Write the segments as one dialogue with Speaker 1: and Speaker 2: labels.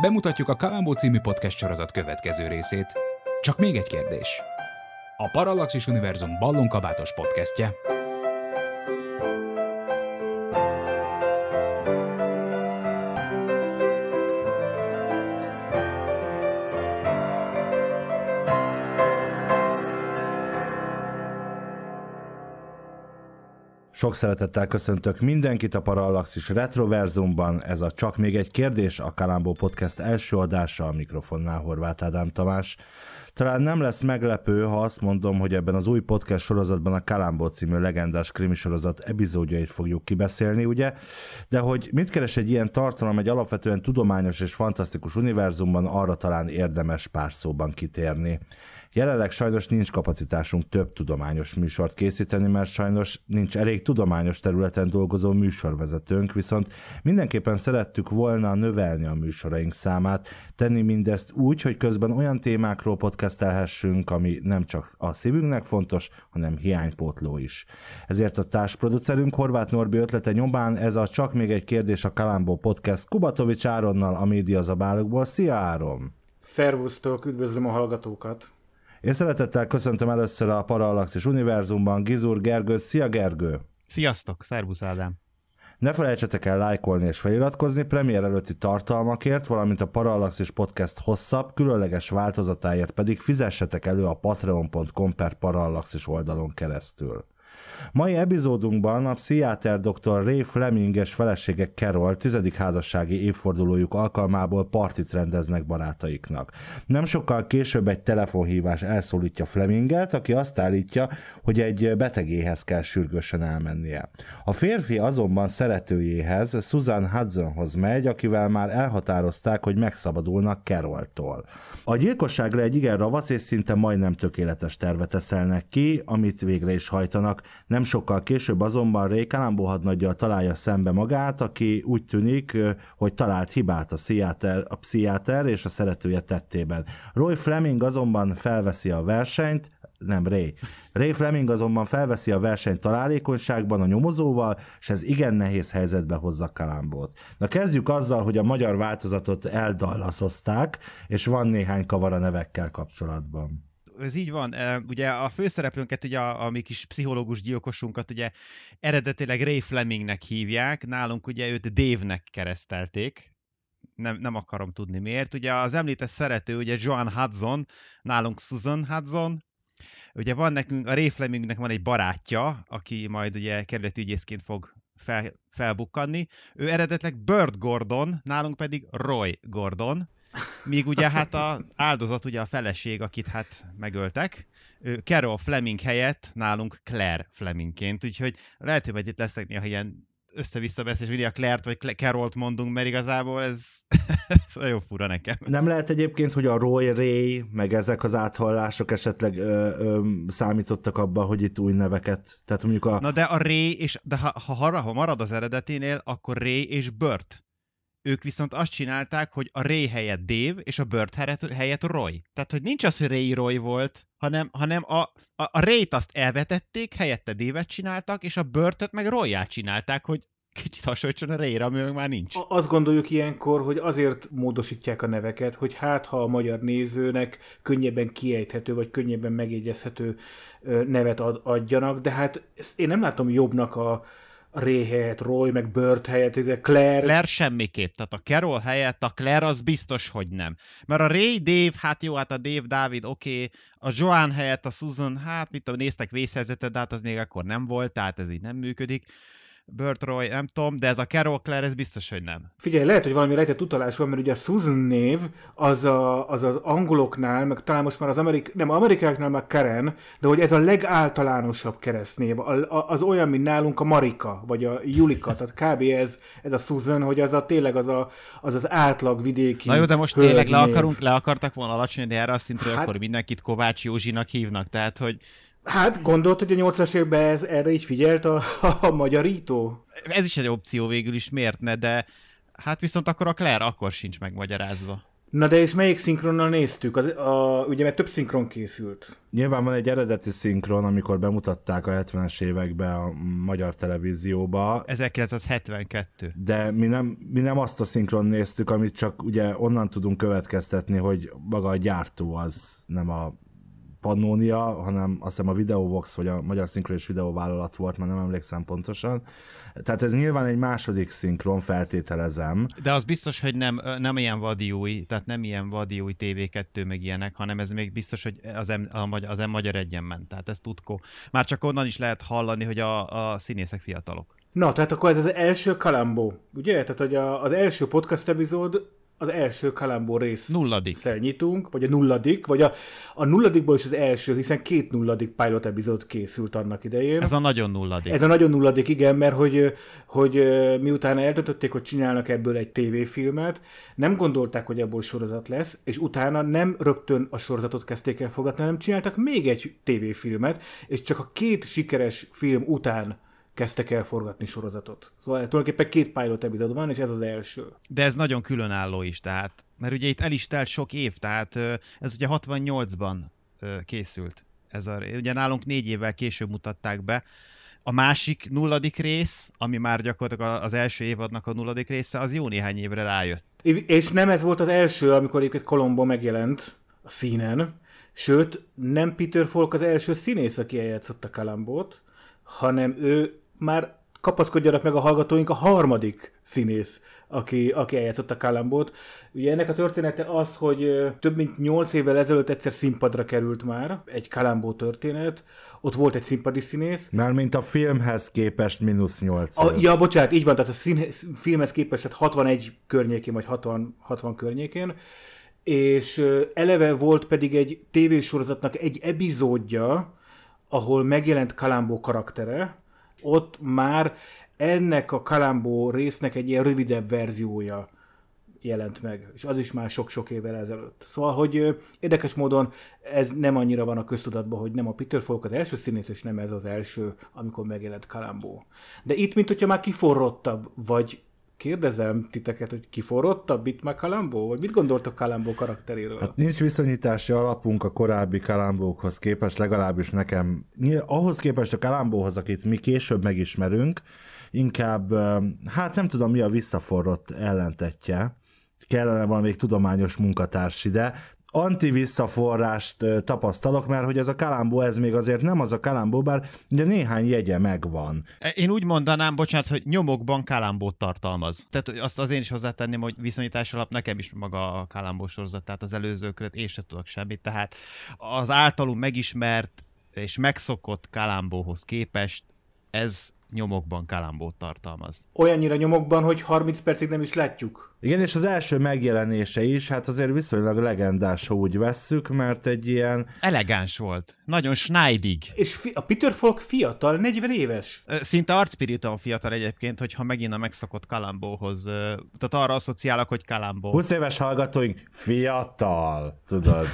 Speaker 1: Bemutatjuk a Kalambó című podcast sorozat következő részét. Csak még egy kérdés. A Parallaxis Univerzum ballonkabátos
Speaker 2: podcastje
Speaker 3: Sok szeretettel köszöntök mindenkit a Parallaxis Retroverzumban. Ez a Csak még egy kérdés, a Kalambó Podcast első adása a mikrofonnál Horváth Ádám Tamás. Talán nem lesz meglepő, ha azt mondom, hogy ebben az új podcast sorozatban a Kalambó című legendás krimi sorozat epizódjait fogjuk kibeszélni, ugye? De hogy mit keres egy ilyen tartalom egy alapvetően tudományos és fantasztikus univerzumban, arra talán érdemes pár szóban kitérni. Jelenleg sajnos nincs kapacitásunk több tudományos műsort készíteni, mert sajnos nincs elég tudományos területen dolgozó műsorvezetőnk, viszont mindenképpen szerettük volna növelni a műsoraink számát, tenni mindezt úgy, hogy közben olyan témákról podcastelhessünk, ami nem csak a szívünknek fontos, hanem hiánypótló is. Ezért a társproducerünk Horváth Norbi ötlete nyomán ez a Csak még egy kérdés a Kalambó podcast Kubatovics Áronnal a zabálokból. Szia Áron!
Speaker 1: Szervusztok, üdvözlöm a hallgatókat!
Speaker 3: Én szeretettel köszöntöm először a Parallaxis Univerzumban Gizur Gergő. Szia Gergő! Sziasztok! Szervusz Ádám! Ne felejtsetek el lájkolni és feliratkozni premier előtti tartalmakért, valamint a Parallaxis Podcast hosszabb, különleges változatáért pedig fizessetek elő a patreon.com per parallaxis oldalon keresztül. Mai epizódunkban a pszichiáter dr. Ray Fleming és felesége Carol tizedik házassági évfordulójuk alkalmából partit rendeznek barátaiknak. Nem sokkal később egy telefonhívás elszólítja Fleminget, aki azt állítja, hogy egy betegéhez kell sürgősen elmennie. A férfi azonban szeretőjéhez, Susan Hudsonhoz megy, akivel már elhatározták, hogy megszabadulnak Keroltól. A gyilkosságra egy igen ravasz és szinte majdnem tökéletes tervet eszelnek ki, amit végre is hajtanak, nem sokkal később azonban Ray Kalambó hadnaggyal találja szembe magát, aki úgy tűnik, hogy talált hibát a pszichiáter, a pszichiáter és a szeretője tettében. Roy Fleming azonban felveszi a versenyt, nem Ray. Ray Fleming azonban felveszi a versenyt találékonyságban a nyomozóval, és ez igen nehéz helyzetbe hozza Kalambót. Na kezdjük azzal, hogy a magyar változatot eldallaszozták, és van néhány kavar a nevekkel kapcsolatban
Speaker 2: ez így van. Ugye a főszereplőnket, ugye a, a mi kis pszichológus gyilkosunkat ugye eredetileg Ray Flemingnek hívják, nálunk ugye őt Dave-nek keresztelték, nem, nem akarom tudni miért. Ugye az említett szerető, ugye Joan Hudson, nálunk Susan Hudson, Ugye van nekünk, a Ray Flemingnek van egy barátja, aki majd ugye kerületi ügyészként fog fel, felbukkanni. Ő eredetleg Bird Gordon, nálunk pedig Roy Gordon. Míg ugye hát a áldozat, ugye a feleség, akit hát megöltek, Carol Fleming helyett nálunk Claire Flemingként, úgyhogy lehet, hogy itt lesznek néha ilyen össze-vissza beszélés, mindig a Claire-t vagy Carol-t mondunk, mert igazából ez nagyon fura nekem.
Speaker 3: Nem lehet egyébként, hogy a Roy Ray, meg ezek az áthallások esetleg ö, ö, számítottak abba, hogy itt új neveket, tehát mondjuk a...
Speaker 2: Na de a Ray, és de ha, ha, ha marad az eredeténél, akkor Ray és Bört ők viszont azt csinálták, hogy a Ray helyett Dave, és a Bird helyett, Roy. Tehát, hogy nincs az, hogy Ray Roy volt, hanem, hanem a, a, a Ray-t azt elvetették, helyette Dave csináltak, és a Börtöt meg roy csinálták, hogy kicsit hasonlítson a Ray-re, ami már nincs.
Speaker 1: Azt gondoljuk ilyenkor, hogy azért módosítják a neveket, hogy hát ha a magyar nézőnek könnyebben kiejthető, vagy könnyebben megjegyezhető nevet ad, adjanak, de hát én nem látom jobbnak a, Ray helyett, Roy, meg Bird helyett, ez a Claire...
Speaker 2: Claire semmiképp, tehát a Carol helyett a Claire az biztos, hogy nem. Mert a Ray, Dave, hát jó, hát a Dave, David, oké, okay. a Joan helyett a Susan, hát mit tudom, néztek vészhelyzetet, de hát az még akkor nem volt, tehát ez így nem működik. Burt Roy, nem tudom, de ez a Carol Claire, ez biztos, hogy nem. Figyelj, lehet, hogy valami rejtett utalás van, mert ugye a Susan név az, a, az az
Speaker 1: angoloknál, meg talán most már az amerik, nem, amerikáknál már Karen, de hogy ez a legáltalánosabb keresztnév, az olyan, mint nálunk a Marika, vagy a Julika, tehát kb. ez, ez a Susan, hogy az a tényleg az a, az, az átlag vidéki Na jó, de most tényleg le, akarunk,
Speaker 2: le akartak volna alacsonyodni erre a szintről, hát... akkor mindenkit Kovács Józsinak hívnak, tehát hogy Hát gondolt, hogy a 80-as években ez, erre így figyelt a, a, a magyarító? Ez is egy opció végül is, miért ne, de hát viszont akkor a Claire akkor sincs megmagyarázva. Na de és melyik szinkronnal néztük?
Speaker 3: Az,
Speaker 1: a, ugye mert több szinkron készült.
Speaker 3: Nyilván van egy eredeti szinkron, amikor bemutatták a 70-es években a magyar televízióba. 1972. De mi nem, mi nem azt a szinkron néztük, amit csak ugye onnan tudunk következtetni, hogy maga a gyártó az nem a Pannonia, hanem azt hiszem a Videovox, vagy a Magyar Szinkronis Videóvállalat volt, mert nem emlékszem pontosan. Tehát ez nyilván egy második szinkron, feltételezem.
Speaker 2: De az biztos, hogy nem, nem ilyen vadiúj, tehát nem ilyen vadiúj TV2 meg ilyenek, hanem ez még biztos, hogy az, M, a, magyar, az M magyar egyen ment, tehát ez tudko. Már csak onnan is lehet hallani, hogy a, a színészek fiatalok.
Speaker 1: Na, tehát akkor ez az első Kalambó, ugye? Tehát hogy a, az első podcast epizód az első Kalambó rész nulladik. nyitunk, vagy a nulladik, vagy a, a nulladikból is az első, hiszen két nulladik pilot epizód készült annak idején.
Speaker 2: Ez a nagyon nulladik. Ez a
Speaker 1: nagyon nulladik, igen, mert hogy, hogy miután eltöntötték, hogy csinálnak ebből egy tévéfilmet, nem gondolták, hogy ebből sorozat lesz, és utána nem rögtön a sorozatot kezdték el fogadni, hanem csináltak még egy tévéfilmet, és csak a két sikeres film után kezdtek el forgatni sorozatot. Szóval tulajdonképpen két pilot epizód van, és ez az első.
Speaker 2: De ez nagyon különálló is, tehát, mert ugye itt el is telt sok év, tehát ez ugye 68-ban készült. Ez a, ugye nálunk négy évvel később mutatták be, a másik nulladik rész, ami már gyakorlatilag az első évadnak a nulladik része, az jó néhány évre rájött.
Speaker 1: És nem ez volt az első, amikor egyébként Colombo megjelent a színen, sőt, nem Peter Falk az első színész, aki eljátszott a Kalambót, hanem ő már kapaszkodjanak meg a hallgatóink, a harmadik színész, aki, aki eljátszott a Kalambót. Ugye ennek a története az, hogy több mint 8 évvel ezelőtt egyszer színpadra került már egy Kalambó történet, ott volt egy színpadi színész.
Speaker 3: mint a filmhez képest mínusz 8 a, Ja,
Speaker 1: bocsánat, így van, tehát a szín, filmhez képest tehát 61 környékén, vagy 60, 60 környékén, és eleve volt pedig egy tévésorozatnak egy epizódja, ahol megjelent Kalambó karaktere, ott már ennek a Kalambó résznek egy ilyen rövidebb verziója jelent meg, és az is már sok-sok évvel ezelőtt. Szóval, hogy érdekes módon ez nem annyira van a köztudatban, hogy nem a Peter Falk az első színész, és nem ez az első, amikor megjelent Kalambó. De itt, mint hogyha már kiforrottabb, vagy kérdezem titeket, hogy kiforrottabb bit meg Kalambó? Vagy mit gondoltok Kalambó karakteréről? Hát
Speaker 3: nincs viszonyítási alapunk a korábbi Kalambókhoz képest, legalábbis nekem. Ahhoz képest a Kalambóhoz, akit mi később megismerünk, inkább, hát nem tudom mi a visszaforrott ellentetje, kellene valamelyik tudományos munkatárs ide, anti-visszaforrást tapasztalok, mert hogy ez a kalambó, ez még azért nem az a kalámbó, bár ugye néhány jegye megvan.
Speaker 2: E, én úgy mondanám, bocsánat, hogy nyomokban kalambót tartalmaz. Tehát azt az én is hozzátenném, hogy viszonyítás alap nekem is maga a kalámbó sorozat, tehát az előzőkről én sem tudok semmit, tehát az általunk megismert és megszokott kalambóhoz képest ez nyomokban kalambót tartalmaz.
Speaker 1: Olyannyira nyomokban, hogy 30 percig nem is látjuk.
Speaker 3: Igen, és az első megjelenése is, hát azért viszonylag legendás, ha úgy vesszük,
Speaker 2: mert egy ilyen... Elegáns volt. Nagyon snájdig. És fi- a Peter Falk fiatal, 40 éves. Szinte arcpirita fiatal egyébként, hogyha megint a megszokott kalambóhoz. Tehát arra asszociálok, hogy kalambó. 20 éves hallgatóink fiatal, tudod.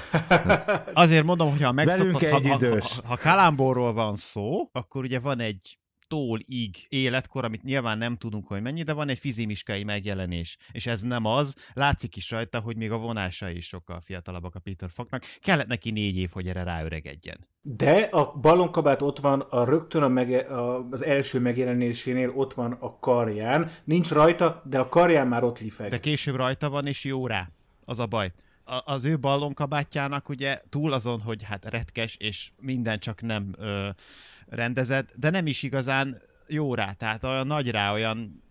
Speaker 2: azért mondom, hogy a megszokott, ha, ha, ha, ha kalambóról van szó, akkor ugye van egy tól ig életkor, amit nyilván nem tudunk, hogy mennyi, de van egy fizimiskai megjelenés, és ez nem az, látszik is rajta, hogy még a vonásai is sokkal fiatalabbak a Peter Falknak, kellett neki négy év, hogy erre ráöregedjen.
Speaker 1: De a balonkabát ott van a rögtön a mege, a, az első megjelenésénél, ott van a karján. Nincs rajta, de a karján már ott lifeg.
Speaker 2: De később rajta van, és jó rá. Az a baj az ő ballonkabátjának ugye túl azon, hogy hát retkes és minden csak nem ö, rendezett, de nem is igazán jó rá, tehát olyan nagy rá, olyan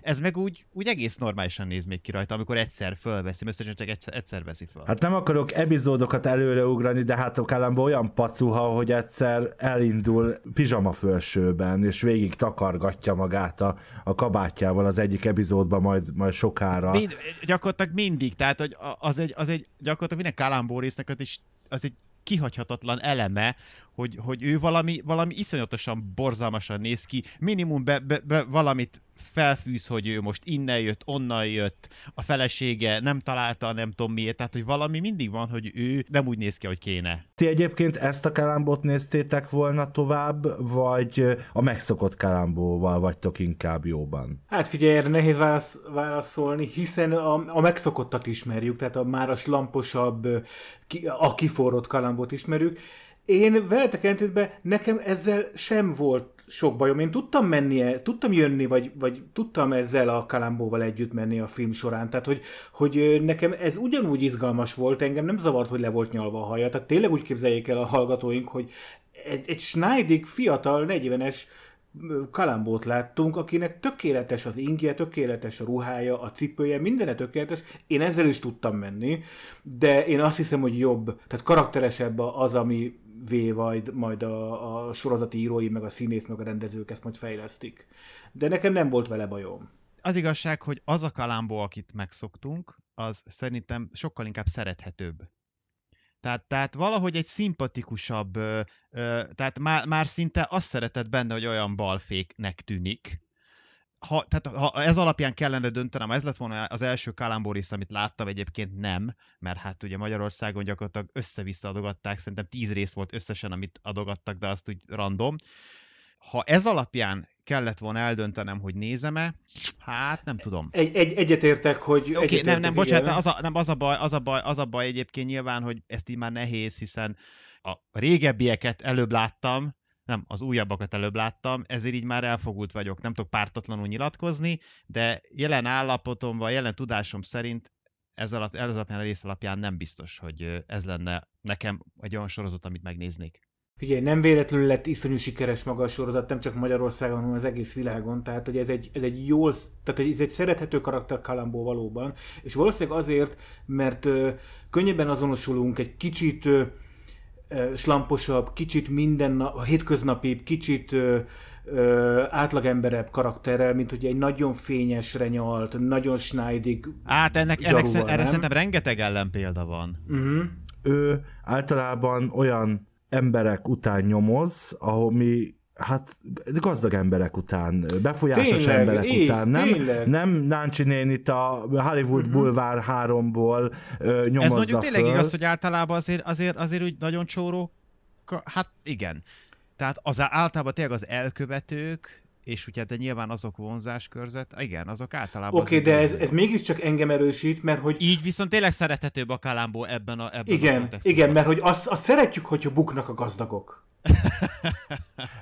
Speaker 2: ez meg úgy, úgy egész normálisan néz még ki rajta, amikor egyszer fölveszi, mert csak egyszer, egyszer veszi föl. Hát nem
Speaker 3: akarok epizódokat előreugrani, de hát államban olyan pacuha, hogy egyszer elindul pizsama fölsőben, és végig takargatja magát a, a kabátjával az egyik epizódban majd, majd sokára. Mind,
Speaker 2: gyakorlatilag mindig, tehát hogy az egy, az egy gyakorlatilag minden Kalambó résznek az, is, az egy kihagyhatatlan eleme, hogy, hogy ő valami, valami iszonyatosan borzalmasan néz ki, minimum be, be, be valamit felfűz, hogy ő most innen jött, onnan jött, a felesége nem találta, nem tudom miért, tehát hogy valami mindig van, hogy ő nem úgy néz ki, hogy kéne.
Speaker 3: Ti egyébként ezt a kalámbót néztétek volna tovább, vagy a megszokott kalambóval vagytok inkább jóban?
Speaker 2: Hát figyelj, erre nehéz válasz,
Speaker 1: válaszolni, hiszen a, a megszokottat ismerjük, tehát a máras lamposabb, slamposabb, a kiforrott kalambót ismerjük, én veletek ellentétben nekem ezzel sem volt sok bajom. Én tudtam menni, tudtam jönni, vagy, vagy tudtam ezzel a Kalambóval együtt menni a film során. Tehát, hogy, hogy nekem ez ugyanúgy izgalmas volt, engem nem zavart, hogy le volt nyalva a haja. Tehát tényleg úgy képzeljék el a hallgatóink, hogy egy, egy Schneidig fiatal, 40-es kalambót láttunk, akinek tökéletes az ingje, tökéletes a ruhája, a cipője, mindene tökéletes. Én ezzel is tudtam menni, de én azt hiszem, hogy jobb, tehát karakteresebb az, ami V, majd, majd a, a sorozati írói, meg a színész, meg a rendezők ezt majd fejlesztik. De nekem nem volt vele bajom.
Speaker 2: Az igazság, hogy az a kalambó, akit megszoktunk, az szerintem sokkal inkább szerethetőbb. Tehát, tehát valahogy egy szimpatikusabb, ö, ö, tehát már, már szinte azt szeretett benne, hogy olyan balféknek tűnik, ha, tehát ha ez alapján kellene döntenem, ez lett volna az első kalambórisz, amit láttam, egyébként nem, mert hát ugye Magyarországon gyakorlatilag össze-vissza adogatták, szerintem tíz rész volt összesen, amit adogattak, de azt úgy random. Ha ez alapján kellett volna eldöntenem, hogy nézem-e, hát nem tudom.
Speaker 1: Egy, egy, egyetértek, hogy... Oké, okay, nem, nem, bocsánat, az
Speaker 2: a, nem, az a, baj, az, a baj, az a baj egyébként nyilván, hogy ezt így már nehéz, hiszen a régebbieket előbb láttam, nem, az újabbakat előbb láttam, ezért így már elfogult vagyok, nem tudok pártatlanul nyilatkozni, de jelen állapotomban, jelen tudásom szerint ez, alap, ez alapján, a rész alapján nem biztos, hogy ez lenne nekem egy olyan sorozat, amit megnéznék.
Speaker 1: Figyelj, nem véletlenül lett iszonyú sikeres maga a sorozat, nem csak Magyarországon, hanem az egész világon, tehát hogy ez egy, ez egy jó, tehát hogy ez egy szerethető karakter Kalambó valóban, és valószínűleg azért, mert ö, könnyebben azonosulunk egy kicsit ö, slamposabb, kicsit minden a hétköznapi, kicsit ö, ö, átlagemberebb karakterrel, mint hogy egy nagyon fényesre nyalt, nagyon snájdig
Speaker 2: Hát ennek, ennek szer- erre szerintem rengeteg ellenpélda van. Uh-huh.
Speaker 3: Ő általában olyan emberek után nyomoz, ahol mi hát gazdag emberek után, befolyásos tényleg, emberek így, után, nem, nem Náncsi itt a Hollywood uh-huh. Mhm. Boulevard 3-ból nyomozza Ez mondjuk föl. tényleg igaz, hogy
Speaker 2: általában azért, azért, azért úgy nagyon csóró, hát igen. Tehát az általában tényleg az elkövetők, és ugye de nyilván azok vonzáskörzet, igen, azok általában... Oké, okay, de ez, ez
Speaker 1: mégiscsak engem erősít, mert hogy... Így viszont tényleg szerethetőbb a kalámból ebben a ebben Igen, a igen, mert hogy azt, azt szeretjük, hogyha buknak a gazdagok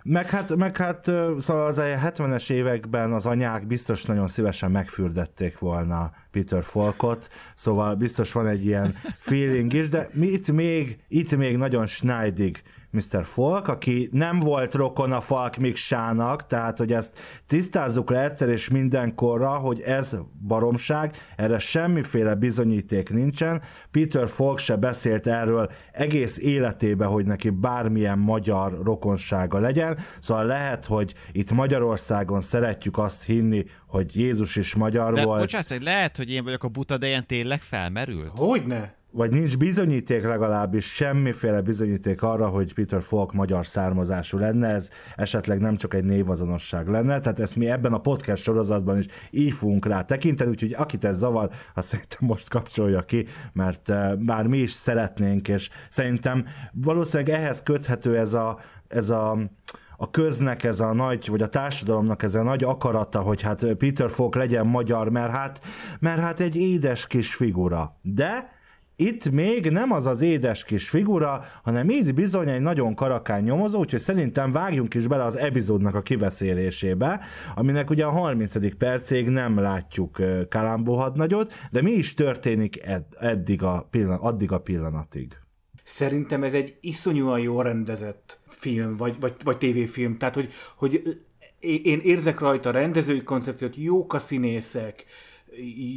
Speaker 1: meg
Speaker 3: hát, meg hát szóval az a 70-es években az anyák biztos nagyon szívesen megfürdették volna Peter Falkot, szóval biztos van egy ilyen feeling is, de mi itt még, itt még nagyon Schneidig Mr. Falk, aki nem volt rokon a Falk Miksának, tehát hogy ezt tisztázzuk le egyszer és mindenkorra, hogy ez baromság, erre semmiféle bizonyíték nincsen. Peter Falk se beszélt erről egész életébe, hogy neki bármilyen magyar rokonsága legyen, szóval lehet, hogy itt Magyarországon szeretjük azt hinni, hogy Jézus is magyar de, volt.
Speaker 2: Bocsánat, lehet, hogy én vagyok a buta, de ilyen tényleg felmerült? Hogyne?
Speaker 3: vagy nincs bizonyíték legalábbis, semmiféle bizonyíték arra, hogy Peter Falk magyar származású lenne, ez esetleg nem csak egy névazonosság lenne, tehát ezt mi ebben a podcast sorozatban is így fogunk rá tekinteni, úgyhogy akit ez zavar, azt szerintem most kapcsolja ki, mert eh, már mi is szeretnénk, és szerintem valószínűleg ehhez köthető ez a, ez a a köznek ez a nagy, vagy a társadalomnak ez a nagy akarata, hogy hát eh, Peter Falk legyen magyar, mert hát, mert hát egy édes kis figura. De itt még nem az az édes kis figura, hanem itt bizony egy nagyon karakán nyomozó, úgyhogy szerintem vágjunk is bele az epizódnak a kiveszélésébe, aminek ugye a 30. percig nem látjuk Kalambó hadnagyot, de mi is történik ed- eddig a pillan- addig a pillanatig?
Speaker 1: Szerintem ez egy iszonyúan jó rendezett film, vagy, vagy, vagy tévéfilm, tehát hogy, hogy én érzek rajta rendezői koncepciót, jók a színészek,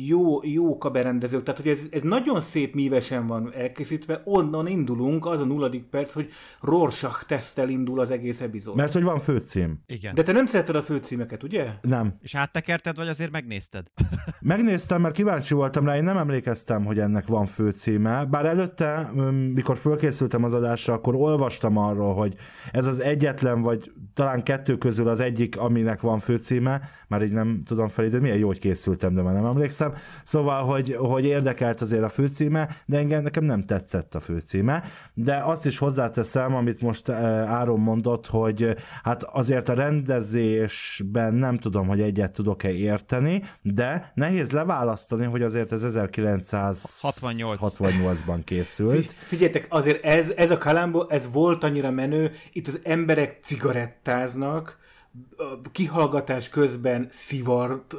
Speaker 1: jó, jók a berendezők, tehát hogy ez, ez nagyon szép mívesen van elkészítve, onnan indulunk, az a nulladik perc, hogy Rorschach tesztel indul az egész epizód. Mert hogy
Speaker 3: van főcím.
Speaker 1: Igen. De te nem szereted a főcímeket, ugye? Nem. És áttekerted, vagy azért megnézted?
Speaker 3: Megnéztem, mert kíváncsi voltam rá, én nem emlékeztem, hogy ennek van főcíme, bár előtte, mikor fölkészültem az adásra, akkor olvastam arról, hogy ez az egyetlen, vagy talán kettő közül az egyik, aminek van főcíme, már így nem tudom felidézni, milyen jó, hogy készültem, de már nem emlékszem. Szóval, hogy, hogy érdekelt azért a főcíme, de engem nekem nem tetszett a főcíme. De azt is hozzáteszem, amit most eh, Áron mondott, hogy hát azért a rendezésben nem tudom, hogy egyet tudok-e érteni, de nehéz leválasztani, hogy azért ez 1968-ban készült.
Speaker 1: Figyeljetek, azért ez, ez a Kalambó, ez volt annyira menő, itt az emberek cigarettáznak, kihallgatás közben szivart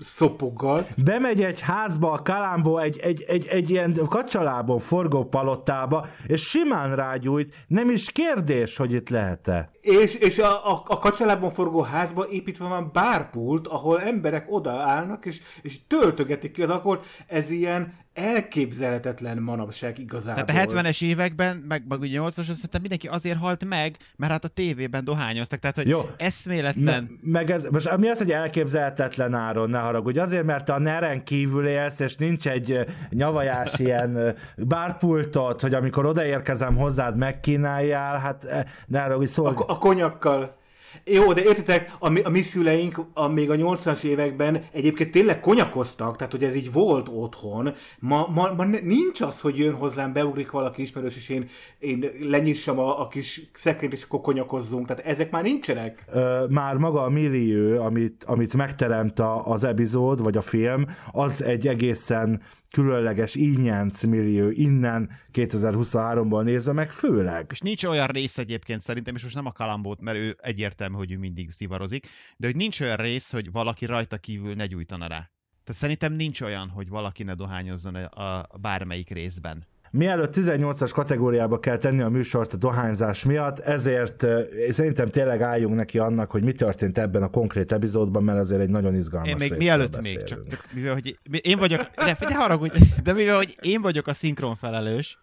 Speaker 1: szopoggal. Bemegy egy házba, a kalámból, egy, egy, egy, egy ilyen kacsalában forgó
Speaker 3: palotába, és simán rágyújt, nem is kérdés, hogy itt lehet-e.
Speaker 1: És, és a, a, a kacsalában forgó házba építve van bárpult, ahol emberek odaállnak, és, és töltögetik ki az alkoholt. Ez ilyen, elképzelhetetlen manapság igazából. Tehát a 70-es
Speaker 2: években, meg, meg ugye 80-as, szerintem mindenki azért halt meg, mert hát a tévében dohányoztak, tehát hogy Jó. eszméletlen.
Speaker 3: Me, meg ez, most mi az, hogy elképzelhetetlen áron, ne haragudj, azért, mert a neren kívül élsz, és nincs egy nyavajás ilyen bárpultot,
Speaker 1: hogy amikor odaérkezem hozzád megkínáljál, hát e, ne haragudj, szól. A, a konyakkal. Jó, de értitek, a mi, a mi szüleink a, még a 80-as években egyébként tényleg konyakoztak, tehát hogy ez így volt otthon. Ma, ma, ma nincs az, hogy jön hozzám, beugrik valaki ismerős, és én, én lenyissam a, a kis szekrényt, és akkor konyakozzunk. Tehát ezek már nincsenek.
Speaker 3: Ö, már maga a millió, amit, amit megteremt a, az epizód, vagy a film, az egy egészen különleges ínyenc millió innen
Speaker 2: 2023-ban nézve,
Speaker 3: meg főleg.
Speaker 2: És nincs olyan rész egyébként szerintem, és most nem a kalambót, mert ő egyértelmű értem, hogy ő mindig szivarozik, de hogy nincs olyan rész, hogy valaki rajta kívül ne gyújtana rá. Tehát szerintem nincs olyan, hogy valaki ne dohányozzon e- a bármelyik részben.
Speaker 3: Mielőtt 18-as kategóriába kell tenni a műsort a dohányzás miatt, ezért e, szerintem tényleg álljunk neki annak, hogy mi történt ebben a konkrét epizódban, mert azért egy nagyon izgalmas Én még mielőtt beszélünk. még,
Speaker 2: csak, csak mivel, hogy én vagyok, de, de haragudj, de mivel, hogy én vagyok a szinkron felelős,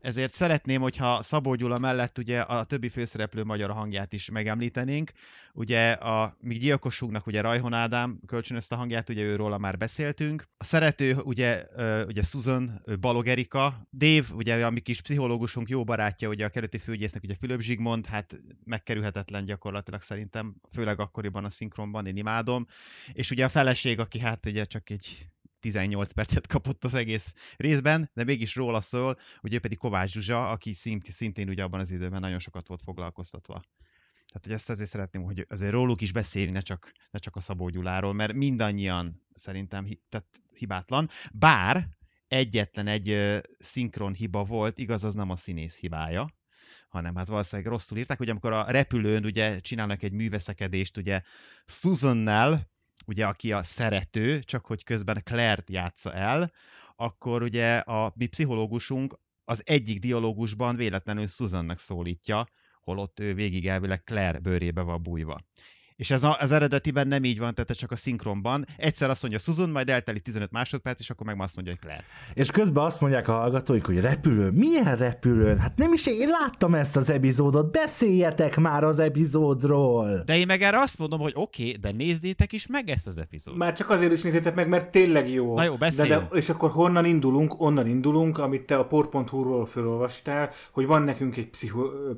Speaker 2: ezért szeretném, hogyha Szabó Gyula mellett ugye a többi főszereplő magyar hangját is megemlítenénk. Ugye a mi gyilkosunknak ugye Rajhon Ádám kölcsönözte a hangját, ugye őról már beszéltünk. A szerető ugye, ugye Susan Balogerika, Dave, ugye a mi kis pszichológusunk jó barátja, ugye a kerületi főgyésznek ugye Fülöp Zsigmond, hát megkerülhetetlen gyakorlatilag szerintem, főleg akkoriban a szinkronban, én imádom. És ugye a feleség, aki hát ugye csak egy 18 percet kapott az egész részben, de mégis róla szól, hogy ő pedig Kovács Zsuzsa, aki szintén ugye abban az időben nagyon sokat volt foglalkoztatva. Tehát, hogy ezt azért szeretném, hogy azért róluk is beszélni, ne csak, ne csak a Szabó Gyuláról, mert mindannyian szerintem hi, tehát hibátlan. Bár egyetlen egy ö, szinkron hiba volt, igaz, az nem a színész hibája, hanem hát valószínűleg rosszul írták, hogy amikor a repülőn ugye csinálnak egy műveszekedést ugye Susannel, ugye aki a szerető, csak hogy közben Claire-t játsza el, akkor ugye a mi pszichológusunk az egyik dialógusban véletlenül Susannak szólítja, holott ő végig elvileg Claire bőrébe van bújva. És ez a, az eredetiben nem így van, tehát csak a szinkronban. Egyszer azt mondja Susan, majd elteli 15 másodperc, és akkor meg azt mondja, hogy Claire.
Speaker 3: És közben azt mondják a hallgatóik, hogy repülő? milyen repülő? Hát nem is én láttam ezt az epizódot, beszéljetek már az epizódról!
Speaker 1: De én meg erre azt mondom, hogy oké, okay, de nézzétek is meg ezt az epizódot. Már csak azért is nézzétek meg, mert tényleg jó. Na jó, De, de, és akkor honnan indulunk? Onnan indulunk, amit te a port.hu-ról felolvastál, hogy van nekünk egy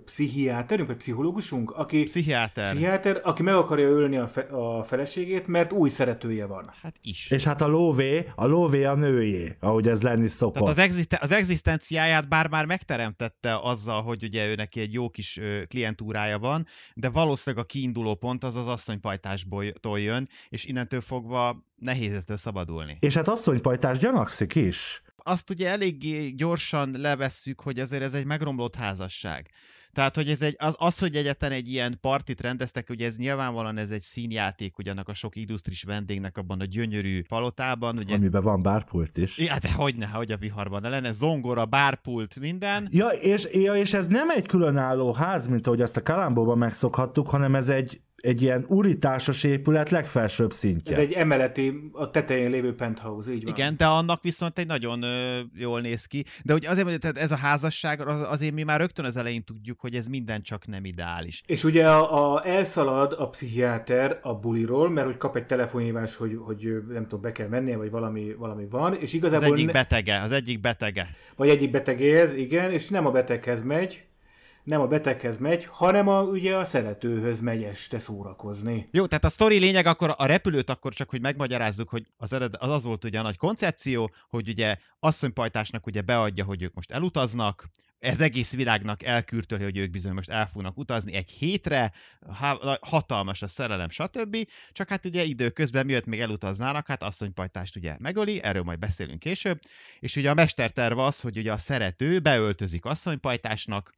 Speaker 1: pszichiáterünk, vagy pszichológusunk,
Speaker 2: aki... Pszichiáter.
Speaker 1: Pszichiáter, aki meg akar akarja ölni a, fe, a feleségét, mert új szeretője van. Hát
Speaker 2: is. És hát
Speaker 3: a lóvé, a lóvé a nőjé, ahogy ez lenni szokott. Tehát az,
Speaker 2: existen, az egzisztenciáját bár már megteremtette azzal, hogy ugye ő neki egy jó kis ö, klientúrája van, de valószínűleg a kiinduló pont az az asszonypajtásból jön, és innentől fogva nehéz ettől szabadulni.
Speaker 3: És hát asszonypajtás gyanakszik is.
Speaker 2: Azt ugye eléggé gyorsan levesszük, hogy azért ez egy megromlott házasság. Tehát, hogy ez egy, az, az, hogy egyetlen egy ilyen partit rendeztek, ugye ez nyilvánvalóan ez egy színjáték, ugyanak annak a sok illusztris vendégnek abban a gyönyörű palotában. Ugye... Amiben van bárpult is. Ja, de hogyne, hogy a viharban ne lenne, zongora, bárpult, minden.
Speaker 3: Ja és, ja, és ez nem egy különálló ház, mint ahogy azt a Kalambóban megszokhattuk, hanem ez egy, egy ilyen úritásos épület legfelsőbb szintje. Ez egy
Speaker 2: emeleti, a tetején lévő penthouse, így van. Igen, de annak viszont egy nagyon ö, jól néz ki. De hogy azért, hogy ez a házasság, az, azért mi már rögtön az elején tudjuk, hogy ez minden csak nem ideális.
Speaker 1: És ugye a, a elszalad a pszichiáter a buliról, mert hogy kap egy telefonhívást, hogy, hogy nem tudom, be kell mennie, vagy valami, valami van, és igazából... Az egyik ne... betege, az egyik betege. Vagy egyik betegéhez, igen, és nem a beteghez megy, nem a beteghez megy, hanem a, ugye a szeretőhöz megy este szórakozni.
Speaker 2: Jó, tehát a sztori lényeg akkor a repülőt akkor csak, hogy megmagyarázzuk, hogy az, ered, az, az volt ugye a nagy koncepció, hogy ugye asszonypajtásnak ugye beadja, hogy ők most elutaznak, ez egész világnak elkürtöli, hogy ők bizony most el fognak utazni egy hétre, hatalmas a szerelem, stb. Csak hát ugye időközben miért még elutaznának, hát asszonypajtást ugye megöli, erről majd beszélünk később, és ugye a mesterterv az, hogy ugye a szerető beöltözik asszonypajtásnak,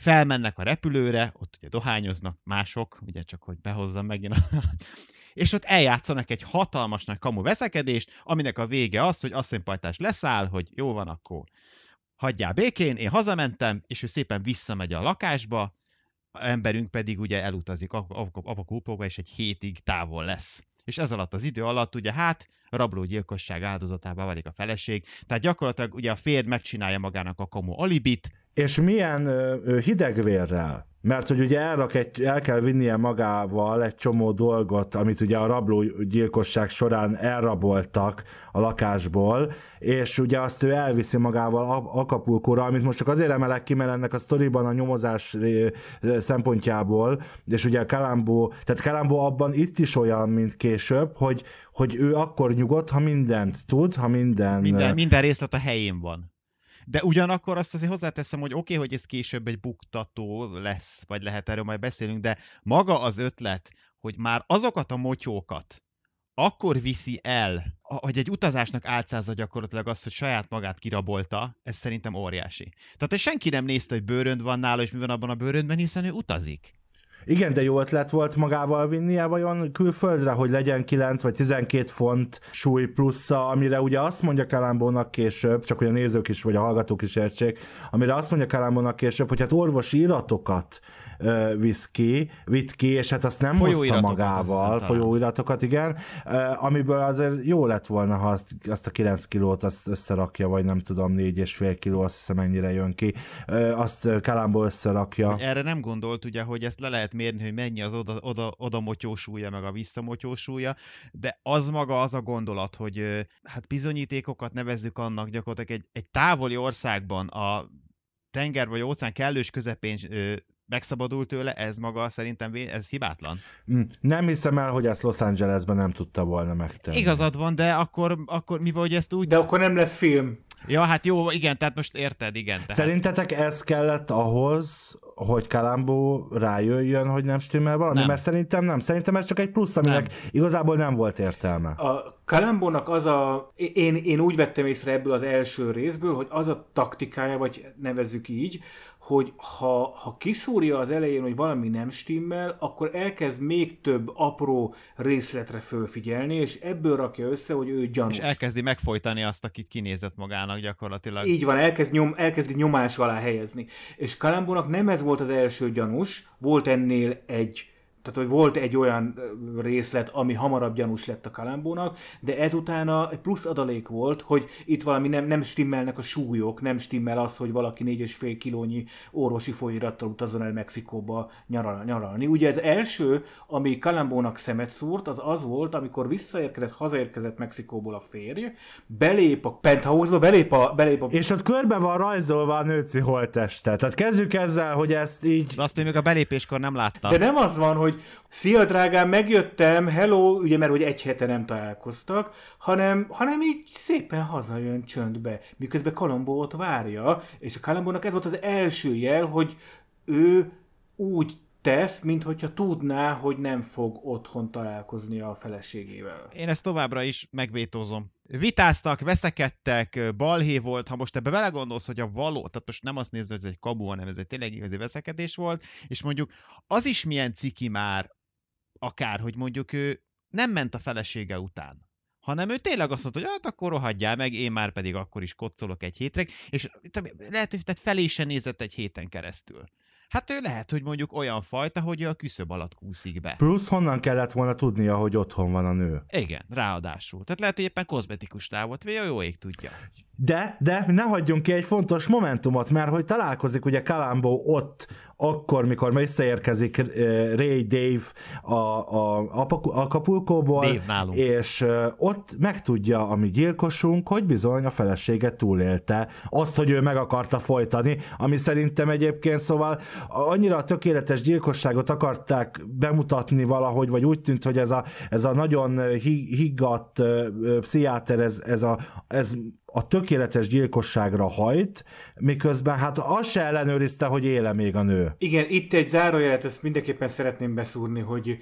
Speaker 2: felmennek a repülőre, ott ugye dohányoznak mások, ugye csak hogy behozzam megint a... és ott eljátszanak egy hatalmas nagy kamu veszekedést, aminek a vége az, hogy asszonypajtás leszáll, hogy jó van, akkor hagyjál békén, én hazamentem, és ő szépen visszamegy a lakásba, a emberünk pedig ugye elutazik avakúpokba, és egy hétig távol lesz. És ez alatt az idő alatt ugye hát rablógyilkosság áldozatává válik a feleség, tehát gyakorlatilag ugye a férj megcsinálja magának a kamu
Speaker 3: alibit, és milyen hidegvérrel. Mert hogy ugye elrak egy, el kell vinnie magával egy csomó dolgot, amit ugye a rablógyilkosság során elraboltak a lakásból, és ugye azt ő elviszi magával Akapulkóra, amit most csak azért emelek ki, mert ennek a sztoriban a nyomozás szempontjából, és ugye a Kalambó, tehát Kalambó abban itt is olyan, mint később, hogy, hogy ő akkor nyugodt, ha mindent tud, ha minden... Minden, minden
Speaker 2: részlet a helyén van. De ugyanakkor azt azért hozzáteszem, hogy oké, okay, hogy ez később egy buktató lesz, vagy lehet erről majd beszélünk, de maga az ötlet, hogy már azokat a motyókat, akkor viszi el, hogy egy utazásnak álcázza gyakorlatilag azt, hogy saját magát kirabolta, ez szerintem óriási. Tehát, hogy senki nem nézte, hogy bőrönd van nála, és mi van abban a bőröndben, hiszen ő utazik. Igen, de jó ötlet
Speaker 3: volt magával vinnie vajon külföldre, hogy legyen 9 vagy 12 font súly plusza, amire ugye azt mondja Kalambónak később, csak hogy a nézők is vagy a hallgatók is értsék, amire azt mondja Kalambónak később, hogy hát orvosi iratokat uh, visz ki, vitt ki, és hát azt nem hozta magával, az folyóiratokat, igen, uh, amiből azért jó lett volna, ha azt, azt a 9 kilót azt összerakja, vagy nem tudom, 4,5 kiló, azt hiszem mennyire jön ki, uh, azt Kalámból összerakja. Erre
Speaker 2: nem gondolt ugye, hogy ezt le lehet mérni, hogy mennyi az oda, oda, oda motyósúlya, meg a visszamotyósúlya, de az maga az a gondolat, hogy hát bizonyítékokat nevezzük annak gyakorlatilag egy, egy távoli országban a tenger vagy óceán kellős közepén ö, megszabadult tőle, ez maga szerintem ez hibátlan.
Speaker 3: Hm, nem hiszem el, hogy ezt Los Angelesben nem tudta volna megtenni. Igazad
Speaker 2: van, de akkor, akkor mi vagy ezt úgy... De akkor nem lesz film. Ja, hát jó, igen, tehát most érted, igen. Tehát...
Speaker 3: Szerintetek ez kellett ahhoz, hogy Kalambó rájöjjön, hogy nem stimmel valami? Nem. Mert szerintem nem. Szerintem ez csak egy plusz, aminek nem. igazából nem volt értelme.
Speaker 1: A Kalambónak az a... Én, én úgy vettem észre ebből az első részből, hogy az a taktikája, vagy nevezzük így, hogy ha, ha kiszúrja az elején, hogy valami nem stimmel, akkor elkezd még több apró részletre fölfigyelni, és ebből rakja össze, hogy ő gyanús. És
Speaker 2: elkezdi megfojtani azt, akit kinézett magának gyakorlatilag. Így van,
Speaker 1: elkezd nyom, elkezdi nyomás alá helyezni. És Kalambónak nem ez volt az első gyanús, volt ennél egy tehát, hogy volt egy olyan részlet, ami hamarabb gyanús lett a Kalambónak, de ezután egy plusz adalék volt, hogy itt valami nem, nem stimmelnek a súlyok, nem stimmel az, hogy valaki 4,5 kilónyi orvosi folyirattal utazon el Mexikóba nyaral, nyaralni. Ugye az első, ami Kalambónak szemet szúrt, az az volt, amikor visszaérkezett, hazaérkezett Mexikóból a férj, belép a penthouse-ba, belép a, belép a... És ott körbe van rajzolva a nőci holteste. Tehát kezdjük ezzel, hogy ezt így... De azt még a belépéskor nem láttam. De nem az van, hogy szia drágám, megjöttem, hello, ugye mert hogy egy hete nem találkoztak, hanem, hanem így szépen hazajön csöndbe, miközben Kalambó ott várja, és a Kalambónak ez volt az első jel, hogy ő úgy tesz, mint hogyha tudná, hogy nem fog otthon találkozni a feleségével.
Speaker 2: Én ezt továbbra is megvétózom. Vitáztak, veszekedtek, balhé volt, ha most ebbe belegondolsz, hogy a való, tehát most nem azt nézve, hogy ez egy kabu, hanem ez egy tényleg igazi veszekedés volt, és mondjuk az is milyen ciki már, akár, hogy mondjuk ő nem ment a felesége után hanem ő tényleg azt mondta, hogy hát akkor rohadjál meg, én már pedig akkor is kocolok egy hétre, és lehet, hogy felé se nézett egy héten keresztül hát ő lehet, hogy mondjuk olyan fajta, hogy a küszöb alatt kúszik be.
Speaker 3: Plusz honnan kellett volna tudnia, hogy otthon van a nő.
Speaker 2: Igen, ráadásul. Tehát lehet, hogy éppen kozmetikus távot, vagy a jó ég tudja.
Speaker 3: De, de ne hagyjunk ki egy fontos momentumot, mert hogy találkozik ugye Kalambó ott akkor, mikor visszaérkezik eh, Ray Dave a, a Dave és ott megtudja a mi gyilkosunk, hogy bizony a felesége túlélte azt, hogy ő meg akarta folytani, ami szerintem egyébként szóval annyira a tökéletes gyilkosságot akarták bemutatni valahogy, vagy úgy tűnt, hogy ez a, ez a nagyon higgadt pszichiáter, ez, ez, a, ez a tökéletes gyilkosságra hajt, miközben hát az se ellenőrizte, hogy éle még a nő.
Speaker 1: Igen, itt egy zárójelet, ezt mindenképpen szeretném beszúrni, hogy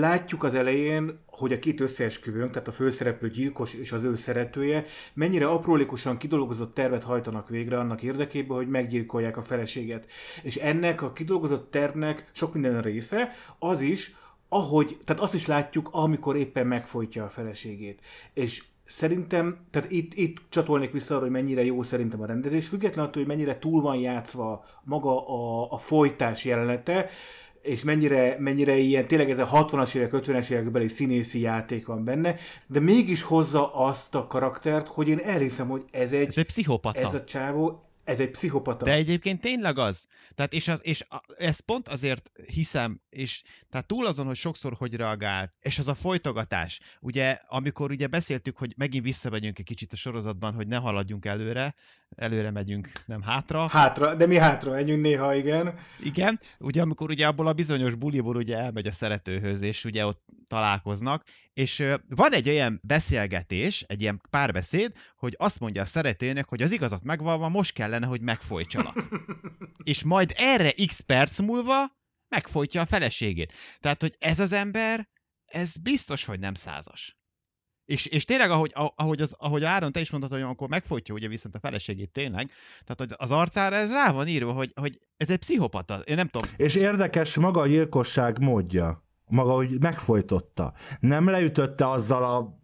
Speaker 1: látjuk az elején, hogy a két összeesküvőnk, tehát a főszereplő gyilkos és az ő szeretője, mennyire aprólikusan kidolgozott tervet hajtanak végre annak érdekében, hogy meggyilkolják a feleséget. És ennek a kidolgozott tervnek sok minden része az is, ahogy, tehát azt is látjuk, amikor éppen megfojtja a feleségét. És Szerintem, tehát itt, itt csatolnék vissza arra, hogy mennyire jó szerintem a rendezés, függetlenül attól, hogy mennyire túl van játszva maga a, a folytás jelenete, és mennyire, mennyire ilyen, tényleg ez a 60-as évek, 50-es évekbeli színészi játék van benne, de mégis hozza
Speaker 2: azt a karaktert, hogy én elhiszem, hogy ez egy... Ez egy pszichopata. Ez a csávó, ez egy pszichopata. De egyébként tényleg az. Tehát és, az, és a, ezt pont azért hiszem, és tehát túl azon, hogy sokszor hogy reagál, és az a folytogatás. Ugye, amikor ugye beszéltük, hogy megint visszamegyünk egy kicsit a sorozatban, hogy ne haladjunk előre, előre megyünk, nem hátra. Hátra, de mi hátra megyünk néha, igen. Igen, ugye amikor ugye abból a bizonyos buliból ugye elmegy a szeretőhöz, és ugye ott találkoznak, és van egy olyan beszélgetés, egy ilyen párbeszéd, hogy azt mondja a szeretőnek, hogy az igazat megvalva most kellene, hogy megfojtsalak. és majd erre x perc múlva megfojtja a feleségét. Tehát, hogy ez az ember, ez biztos, hogy nem százas. És, és tényleg, ahogy, ahogy, az, ahogy Áron, te is mondtad, hogy akkor megfojtja ugye viszont a feleségét tényleg, tehát hogy az arcára ez rá van írva, hogy, hogy ez egy pszichopata, én nem tudom.
Speaker 3: És érdekes maga a gyilkosság módja maga úgy megfojtotta. Nem leütötte azzal a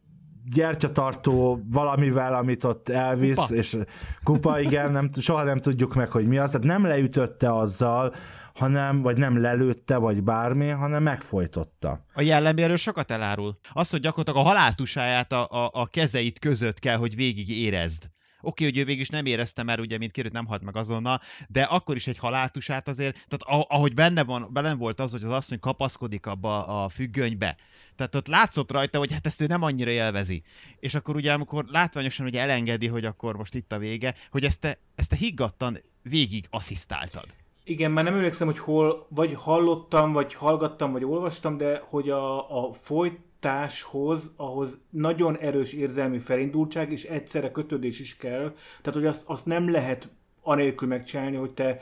Speaker 3: gyertyatartó valamivel, amit ott elvisz, kupa. és kupa, igen, nem, soha nem tudjuk meg, hogy mi az, tehát nem leütötte azzal, hanem, vagy nem lelőtte, vagy bármi, hanem megfojtotta.
Speaker 2: A jellemjelő sokat elárul. Azt, hogy gyakorlatilag a haláltusáját a, a, a kezeit között kell, hogy végig érezd. Oké, hogy ő végig is nem érezte, mert ugye mint kérdőt nem halt meg azonnal, de akkor is egy haláltusát azért, tehát ahogy benne, van, benne volt az, hogy az asszony kapaszkodik abba a függönybe, tehát ott látszott rajta, hogy hát ezt ő nem annyira élvezi. És akkor ugye, amikor látványosan ugye elengedi, hogy akkor most itt a vége, hogy ezt te, ezt te higgadtan végig asszisztáltad.
Speaker 1: Igen, már nem emlékszem, hogy hol, vagy hallottam, vagy hallgattam, vagy olvastam, de hogy a, a folyt, alkotáshoz ahhoz nagyon erős érzelmi felindultság és egyszerre kötődés is kell. Tehát, hogy azt, azt nem lehet anélkül megcsinálni, hogy te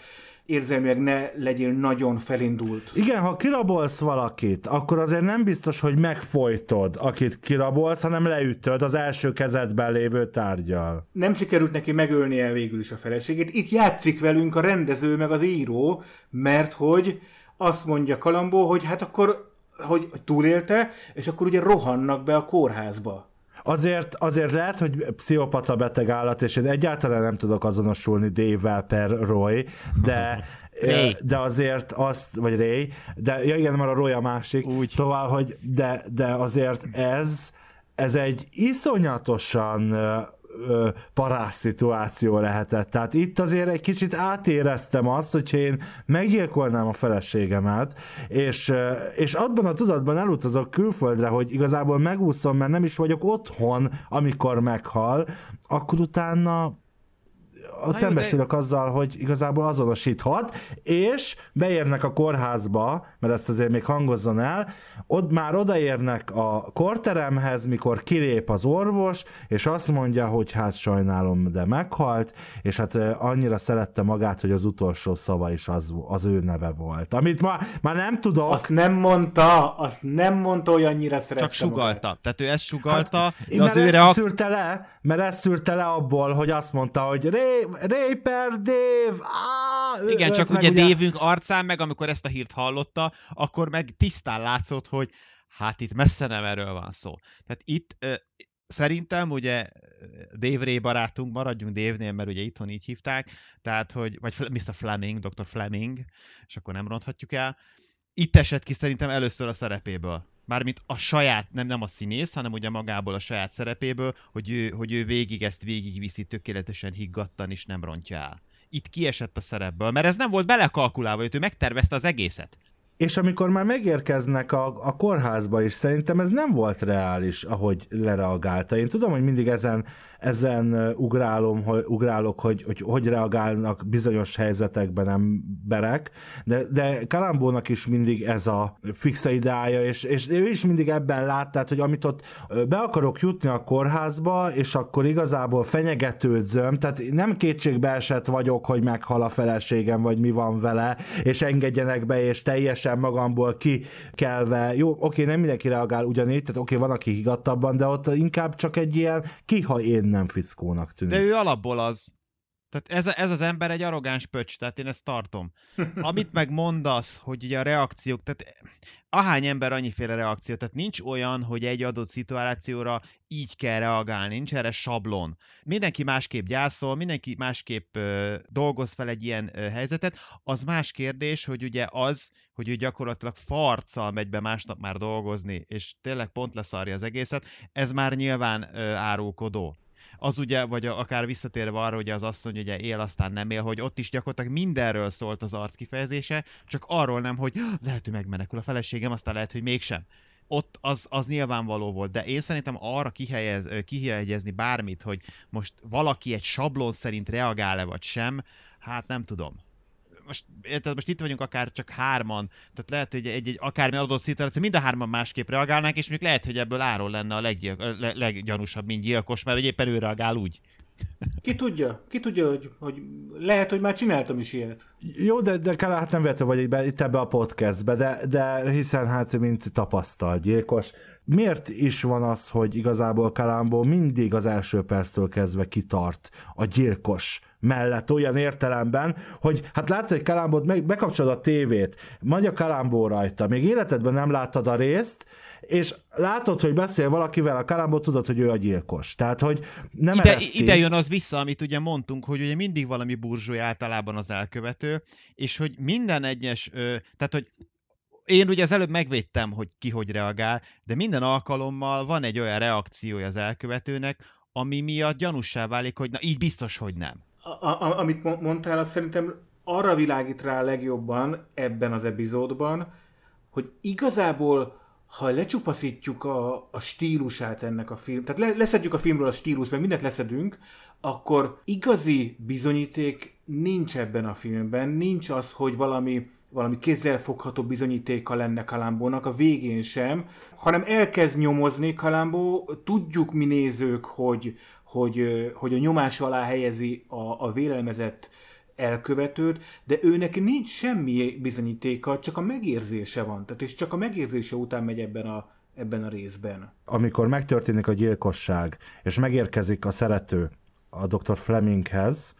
Speaker 1: érzelmileg ne legyél nagyon felindult.
Speaker 3: Igen, ha kirabolsz valakit, akkor azért nem biztos, hogy megfojtod, akit kirabolsz, hanem leütöd az első kezedben lévő tárgyal.
Speaker 1: Nem sikerült neki megölnie végül is a feleségét. Itt játszik velünk a rendező meg az író, mert hogy azt mondja Kalambó, hogy hát akkor hogy túlélte, és akkor ugye rohannak be a kórházba. Azért,
Speaker 3: azért lehet, hogy pszichopata beteg állat, és én egyáltalán nem tudok azonosulni Dave-vel per Roy, de, de azért azt, vagy Ray, de ja igen, már a Roy a másik, Úgy. szóval, hogy de, de azért ez, ez egy iszonyatosan parás szituáció lehetett. Tehát itt azért egy kicsit átéreztem azt, hogyha én meggyilkolnám a feleségemet, és, és abban a tudatban elutazok külföldre, hogy igazából megúszom, mert nem is vagyok otthon, amikor meghal, akkor utána a szembesülök de... azzal, hogy igazából azonosíthat, és beérnek a kórházba, mert ezt azért még hangozzon el, ott már odaérnek a korteremhez, mikor kilép az orvos, és azt mondja, hogy hát sajnálom, de meghalt, és hát eh, annyira szerette magát, hogy az utolsó szava is az, az ő neve volt. Amit ma, már nem tudok. Azt nem mondta, azt nem mondta, hogy annyira szerette Csak sugalta. Magát. Tehát ő ezt sugalta, hát, de az ő reakt... le, mert ezt szűrte le abból, hogy azt mondta, hogy ré, Raper Dave!
Speaker 2: Á, ah, Igen, csak ugye, ugye Dévünk arcán meg, amikor ezt a hírt hallotta, akkor meg tisztán látszott, hogy hát itt messze nem erről van szó. Tehát itt szerintem ugye Dave Ray barátunk, maradjunk Dévnél, mert ugye itthon így hívták, tehát hogy, vagy Mr. Fleming, Dr. Fleming, és akkor nem ronthatjuk el. Itt esett ki szerintem először a szerepéből mármint a saját, nem, nem a színész, hanem ugye magából a saját szerepéből, hogy ő, hogy ő végig ezt végigviszi tökéletesen higgadtan, és nem rontja el. Itt kiesett a szerepből, mert ez nem volt belekalkulálva, hogy ő megtervezte az egészet.
Speaker 3: És amikor már megérkeznek a, a kórházba is, szerintem ez nem volt reális, ahogy lereagálta. Én tudom, hogy mindig ezen, ezen ugrálom, hogy, ugrálok, hogy, hogy hogy reagálnak bizonyos helyzetekben emberek, de, de Kalambónak is mindig ez a fix ideája, és, és ő is mindig ebben lát, tehát, hogy amit ott be akarok jutni a kórházba, és akkor igazából fenyegetődzöm, tehát nem kétségbeesett vagyok, hogy meghal a feleségem, vagy mi van vele, és engedjenek be, és teljes teljesen magamból kikelve, jó, oké, nem mindenki reagál ugyanígy, tehát oké, van, aki higgadtabban, de ott inkább csak egy ilyen kiha én nem fickónak tűnik.
Speaker 2: De ő alapból az, tehát ez, ez az ember egy arrogáns pöcs, tehát én ezt tartom. Amit meg mondasz, hogy ugye a reakciók, tehát ahány ember annyiféle reakció, tehát nincs olyan, hogy egy adott szituációra így kell reagálni, nincs erre sablon. Mindenki másképp gyászol, mindenki másképp ö, dolgoz fel egy ilyen ö, helyzetet. Az más kérdés, hogy ugye az, hogy ő gyakorlatilag farccal megy be másnap már dolgozni, és tényleg pont leszarja az egészet, ez már nyilván ö, árulkodó az ugye, vagy akár visszatérve arra, hogy az asszony ugye él, aztán nem él, hogy ott is gyakorlatilag mindenről szólt az arc kifejezése, csak arról nem, hogy lehet, hogy megmenekül a feleségem, aztán lehet, hogy mégsem ott az, az nyilvánvaló volt, de én szerintem arra kihelyez, kihelyezni bármit, hogy most valaki egy sablon szerint reagál-e vagy sem, hát nem tudom most, tehát most itt vagyunk akár csak hárman, tehát lehet, hogy egy, egy akármi adott szituáció, szóval mind a hárman másképp reagálnánk, és még lehet, hogy ebből Áron lenne a leggyilk, le, leggyanúsabb, mint gyilkos, mert hogy éppen ő reagál úgy.
Speaker 1: Ki tudja, ki tudja, hogy, hogy lehet, hogy már csináltam is ilyet.
Speaker 3: Jó, de, de kell, hát nem vettem vagy be, itt ebbe a podcastbe, de, de hiszen hát mint tapasztal gyilkos, miért is van az, hogy igazából Kalámból mindig az első perctől kezdve kitart a gyilkos mellett olyan értelemben, hogy hát látsz egy kalámbót, meg, bekapcsolod a tévét, megy a kalámbó rajta, még életedben nem láttad a részt, és látod, hogy beszél valakivel a kalambó, tudod, hogy ő a gyilkos. Tehát, hogy nem ide, ereszti. ide jön
Speaker 2: az vissza, amit ugye mondtunk, hogy ugye mindig valami burzsúly általában az elkövető, és hogy minden egyes, tehát, hogy én ugye az előbb megvédtem, hogy ki hogy reagál, de minden alkalommal van egy olyan reakciója az elkövetőnek, ami miatt gyanúsá válik, hogy na így biztos, hogy nem
Speaker 1: a, a, amit mondtál, azt szerintem arra világít rá legjobban ebben az epizódban, hogy igazából ha lecsupaszítjuk a, a stílusát ennek a film, tehát le, leszedjük a filmről a stílus, mert mindent leszedünk, akkor igazi bizonyíték nincs ebben a filmben, nincs az, hogy valami valami kézzelfogható bizonyítéka lenne Kalambónak, a végén sem, hanem elkezd nyomozni Kalambó, tudjuk mi nézők, hogy, hogy, hogy a nyomás alá helyezi a, a vélelmezett elkövetőt, de őnek nincs semmi bizonyítéka, csak a megérzése van. Tehát és csak a megérzése után megy ebben a, ebben a részben.
Speaker 3: Amikor megtörténik a gyilkosság, és megérkezik a szerető a dr. Fleminghez,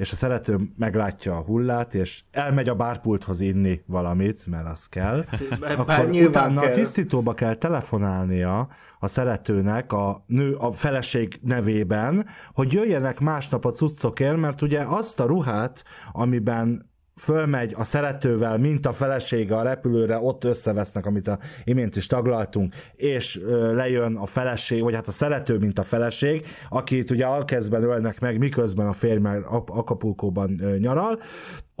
Speaker 3: és a szerető meglátja a hullát, és elmegy a bárpulthoz inni valamit, mert az kell, hát, akkor utána kell. a tisztítóba kell telefonálnia a szeretőnek a nő, a feleség nevében, hogy jöjjenek másnap a cuccokért, mert ugye azt a ruhát, amiben fölmegy a szeretővel, mint a felesége a repülőre, ott összevesznek, amit a imént is taglaltunk, és lejön a feleség, vagy hát a szerető, mint a feleség, akit ugye alkezben ölnek meg, miközben a férj már Akapulkóban nyaral,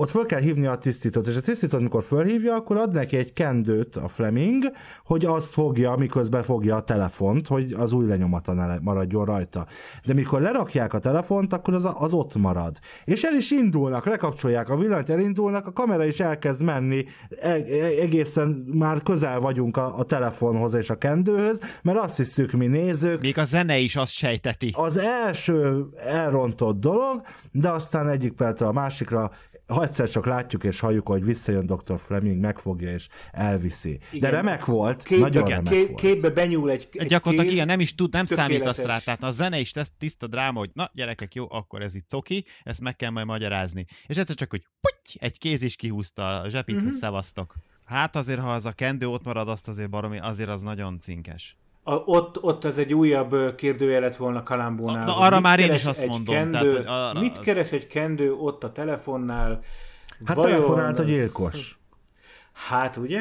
Speaker 3: ott föl kell hívni a tisztítót, és a tisztítót, mikor fölhívja, akkor ad neki egy kendőt a Fleming, hogy azt fogja, miközben fogja a telefont, hogy az új lenyomata ne maradjon rajta. De mikor lerakják a telefont, akkor az, az ott marad. És el is indulnak, lekapcsolják a villanyt, elindulnak, a kamera is elkezd menni, e-, e-, egészen már közel vagyunk a, a telefonhoz és a kendőhöz, mert azt hiszük mi nézők. Még a zene is azt sejteti. Az első elrontott dolog, de aztán egyik például a másikra ha egyszer csak látjuk és halljuk, hogy visszajön Dr. Fleming, megfogja és elviszi. Igen. De remek
Speaker 1: volt, Kép, nagyon igen, remek kép, Képbe benyúl egy, egy Gyakorlatilag kép, igen, nem is tud, nem számít azt rá,
Speaker 2: tehát a zene is tesz tiszta dráma, hogy na gyerekek, jó, akkor ez itt coki, ezt meg kell majd magyarázni. És egyszer csak, hogy puty, egy kéz is kihúzta a zsepit, mm-hmm. hogy mhm. szevasztok. Hát azért, ha az a kendő ott marad, azt azért baromi, azért az nagyon cinkes
Speaker 1: a, ott, ott ez egy újabb kérdője lett volna Kalambónál. Na, arra már én is azt mondom. Kendő, tehát, hogy arra mit az... keres egy kendő ott a telefonnál?
Speaker 2: Hát vajon... telefonált a gyilkos. Hát ugye?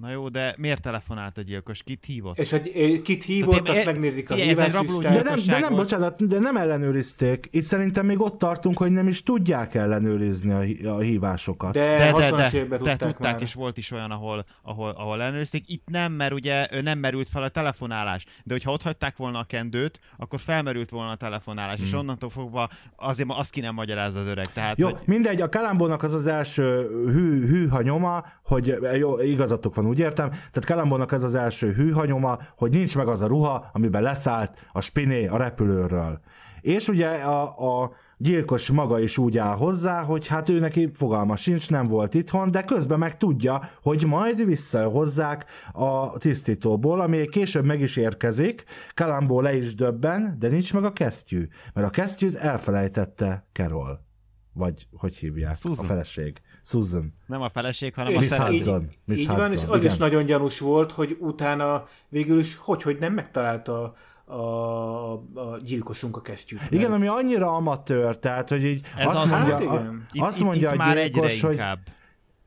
Speaker 2: Na jó, de miért telefonált a gyilkos? Kit hívott? És hogy
Speaker 1: kit hívott, azt e, megnézik a hívást de nem, de nem,
Speaker 3: bocsánat, de nem ellenőrizték. Itt szerintem még ott tartunk, hogy nem is tudják ellenőrizni a, a hívásokat. De, de, de, de, de tudták, már. és
Speaker 2: volt is olyan, ahol, ahol, ahol ellenőrizték. Itt nem, mert ugye nem merült fel a telefonálás. De hogyha ott hagyták volna a kendőt, akkor felmerült volna a telefonálás. Hmm. És onnantól fogva azért azt ki nem magyarázza az öreg. Tehát, jó, hogy...
Speaker 3: mindegy, a Kalambónak az az első hű, hűha nyoma, hogy eh, jó, igazatok van, úgy értem. Tehát Kalambónak ez az első hűhanyoma, hogy nincs meg az a ruha, amiben leszállt a spiné a repülőről. És ugye a, a gyilkos maga is úgy áll hozzá, hogy hát ő neki fogalma sincs, nem volt itthon, de közben meg tudja, hogy majd visszahozzák a tisztítóból, ami később meg is érkezik, Kalambó le is döbben, de nincs meg a kesztyű, mert a kesztyűt elfelejtette Kerol. Vagy hogy hívják? Susan. A feleség. Susan.
Speaker 2: Nem a feleség, hanem
Speaker 3: Miss a szerelő. Hudson. Miss így Hudson. van, és az Igen. is
Speaker 1: nagyon gyanús volt, hogy utána végül is hogy, hogy nem megtalálta a, a gyilkosunk a kesztyűt. Igen,
Speaker 3: ami annyira amatőr, tehát, hogy így Ez azt, az mondja, a, itt, azt itt, mondja itt, itt a gyilkos, már egyre hogy, inkább.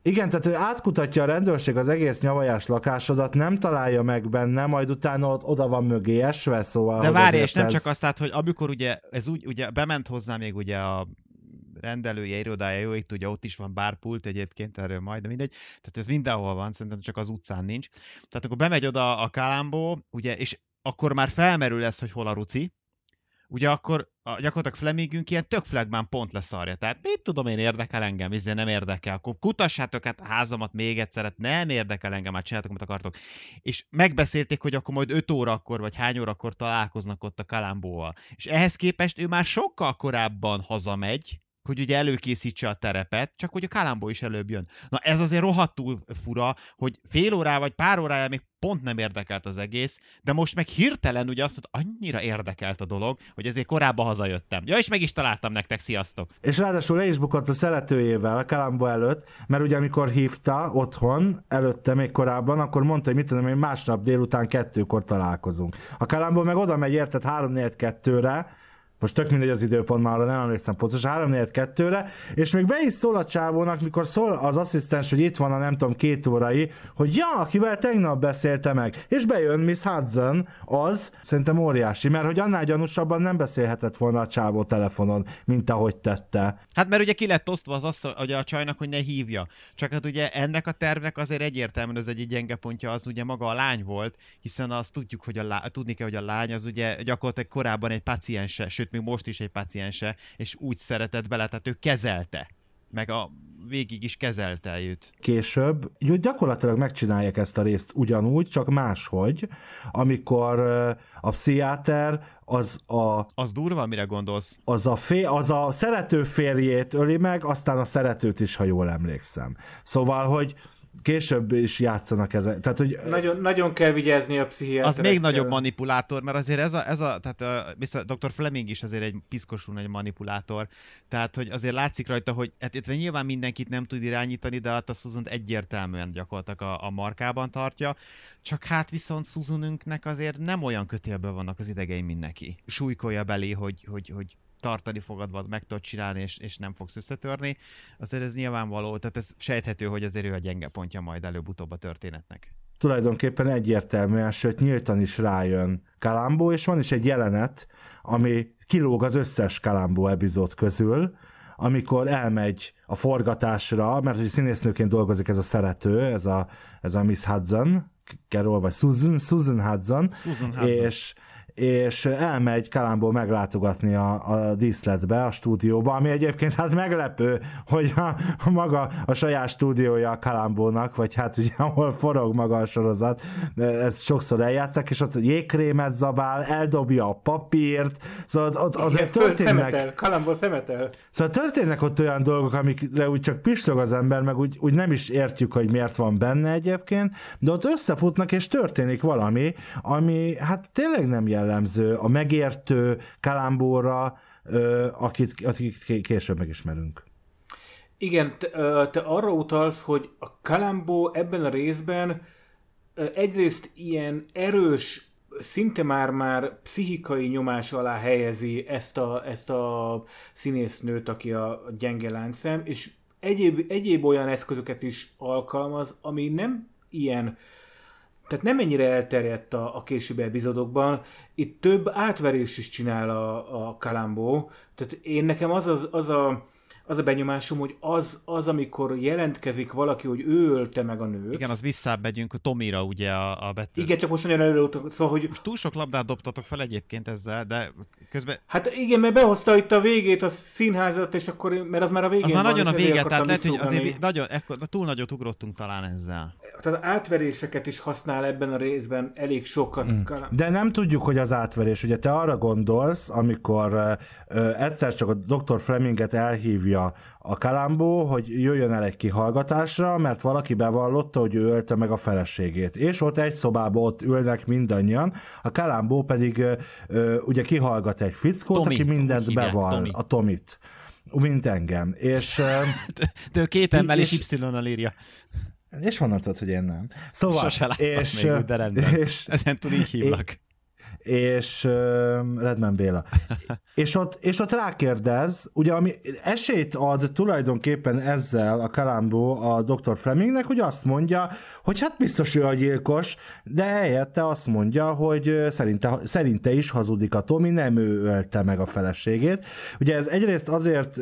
Speaker 3: Igen, tehát átkutatja a rendőrség az egész nyavajás lakásodat, nem találja meg benne, majd utána ott oda van mögé esve, szóval... De várj, és nem ez... csak azt,
Speaker 2: tehát, hogy amikor ugye, ez úgy, ugye bement hozzá még ugye a rendelője, irodája, jó, itt ugye ott is van bárpult egyébként, erről majd, de mindegy. Tehát ez mindenhol van, szerintem csak az utcán nincs. Tehát akkor bemegy oda a Kálámbó, ugye, és akkor már felmerül ez, hogy hol a ruci, ugye akkor a, gyakorlatilag Flemingünk ilyen tök flagmán pont arja. Tehát mit tudom én, érdekel engem, ezért nem érdekel. Akkor kutassátok hát a házamat még egyszer, hát nem érdekel engem, már hát csináltok, amit akartok. És megbeszélték, hogy akkor majd 5 órakor, vagy hány órakor találkoznak ott a kalámbóval. És ehhez képest ő már sokkal korábban hazamegy, hogy ugye előkészítse a terepet, csak hogy a Kalambó is előbb jön. Na ez azért rohadtul fura, hogy fél órá vagy pár órája még pont nem érdekelt az egész, de most meg hirtelen ugye azt, hogy annyira érdekelt a dolog, hogy ezért korábban hazajöttem. Ja, és meg is találtam nektek, sziasztok!
Speaker 3: És ráadásul le is bukott a szeretőjével, Kalambó előtt, mert ugye amikor hívta otthon, előtte még korábban, akkor mondta, hogy mit tudom én, másnap délután kettőkor találkozunk. A Kalambó meg oda megy, érted, 3 4 2 re most tök mindegy az időpont, már nem emlékszem pontosan, 3 4 2 re és még be is szól a csávónak, mikor szól az asszisztens, hogy itt van a nem tudom két órai, hogy ja, akivel tegnap beszélte meg, és bejön Miss Hudson, az szerintem óriási, mert hogy annál gyanúsabban nem beszélhetett volna a csávó telefonon, mint ahogy tette.
Speaker 2: Hát mert ugye ki lett osztva az azt, hogy a csajnak, hogy ne hívja. Csak hát ugye ennek a tervnek azért egyértelműen az egy gyenge pontja az ugye maga a lány volt, hiszen azt tudjuk, hogy a lá... tudni kell, hogy a lány az ugye gyakorlatilag korábban egy paciense, sőt sőt, még most is egy paciense, és úgy szeretett bele, tehát ő kezelte meg a végig is kezelte őt.
Speaker 3: Később, hogy gyakorlatilag megcsinálják ezt a részt ugyanúgy, csak máshogy, amikor a pszichiáter az a...
Speaker 2: Az durva, mire gondolsz?
Speaker 3: Az a, fé, az a szerető férjét öli meg, aztán a szeretőt is, ha jól emlékszem. Szóval, hogy később is játszanak ezek. Tehát, hogy...
Speaker 2: nagyon, nagyon kell vigyázni a pszichiáterekkel. Az még nagyobb manipulátor, mert azért ez a, ez a tehát a, Mr. Dr. Fleming is azért egy piszkosul nagy manipulátor. Tehát, hogy azért látszik rajta, hogy hát itt nyilván mindenkit nem tud irányítani, de hát a Susan egyértelműen gyakorlatilag a, a markában tartja. Csak hát viszont Susanünknek azért nem olyan kötélben vannak az idegei, mint neki. Súlykolja belé, hogy, hogy, hogy tartani fogad, meg tudod csinálni, és, és nem fogsz összetörni, azért ez nyilvánvaló, tehát ez sejthető, hogy azért ő a gyenge pontja majd előbb-utóbb a történetnek.
Speaker 3: Tulajdonképpen egyértelműen, sőt nyíltan is rájön Kalambó, és van is egy jelenet, ami kilóg az összes Kalambó epizód közül, amikor elmegy a forgatásra, mert hogy színésznőként dolgozik ez a szerető, ez a, ez a Miss Hudson, Carol, vagy Susan, Susan Hudson, Susan Hudson. és és elmegy Kalámból meglátogatni a, a díszletbe, a stúdióba, ami egyébként hát meglepő, hogy a, a maga a saját stúdiója a Kalambónak, vagy hát ugye ahol forog maga a sorozat, ez sokszor eljátszák, és ott jégkrémet zabál, eldobja a papírt, szóval
Speaker 1: ott azért Igen, történnek... Kalámból szemetel.
Speaker 3: Szóval történnek ott olyan dolgok, amikre úgy csak pislog az ember, meg úgy, úgy nem is értjük, hogy miért van benne egyébként, de ott összefutnak és történik valami, ami hát tényleg nem jel jellemző, a megértő Kalambóra, akit, akit később megismerünk.
Speaker 1: Igen, te, te arra utalsz, hogy a Kalambó ebben a részben egyrészt ilyen erős, szinte már-már pszichikai nyomás alá helyezi ezt a, ezt a színésznőt, aki a gyenge láncszem, és egyéb, egyéb olyan eszközöket is alkalmaz, ami nem ilyen tehát nem ennyire elterjedt a, a későbbi epizódokban, itt több átverés is csinál a, a Kalambó, tehát én nekem az, az, az a az a benyomásom, hogy az, az,
Speaker 2: amikor jelentkezik valaki, hogy ő ölte meg a nőt. Igen, az visszább megyünk Tomira, ugye a, a betű. Igen, csak most nagyon előre szóval, hogy... Most túl sok labdát dobtatok fel egyébként ezzel, de közben...
Speaker 1: Hát igen, mert behozta itt a végét a színházat, és akkor, mert az már a végén Az már van, nagyon a vége, tehát lehet, hogy azért
Speaker 2: nagyon, ekkor, túl nagyot ugrottunk talán ezzel.
Speaker 1: Tehát átveréseket is használ ebben a részben elég sokat. Mm. De
Speaker 3: nem tudjuk, hogy az átverés. Ugye te arra gondolsz, amikor ö, egyszer csak a Dr. Fleminget elhívja mondja a Kalambó, hogy jöjjön el egy kihallgatásra, mert valaki bevallotta, hogy ő ölte meg a feleségét. És ott egy szobában ott ülnek mindannyian, a Kalambó pedig ö, ugye kihallgat egy fickót, Tomi, aki mindent bevall, Tomi. a Tomit. Mint engem. És, de, de két emmel és, és Y-nal írja. És honnan tudod, hogy én nem? Szóval, Sose láttam és, még de rendben. És, Ezen túl így hívlak és uh, Redman Béla. és, ott, és ott rákérdez, ugye ami esélyt ad tulajdonképpen ezzel a Kalambó a Dr. Flemingnek, hogy azt mondja, hogy hát biztos ő a gyilkos, de helyette azt mondja, hogy szerinte, szerinte is hazudik a Tomi, nem ő ölte meg a feleségét. Ugye ez egyrészt azért,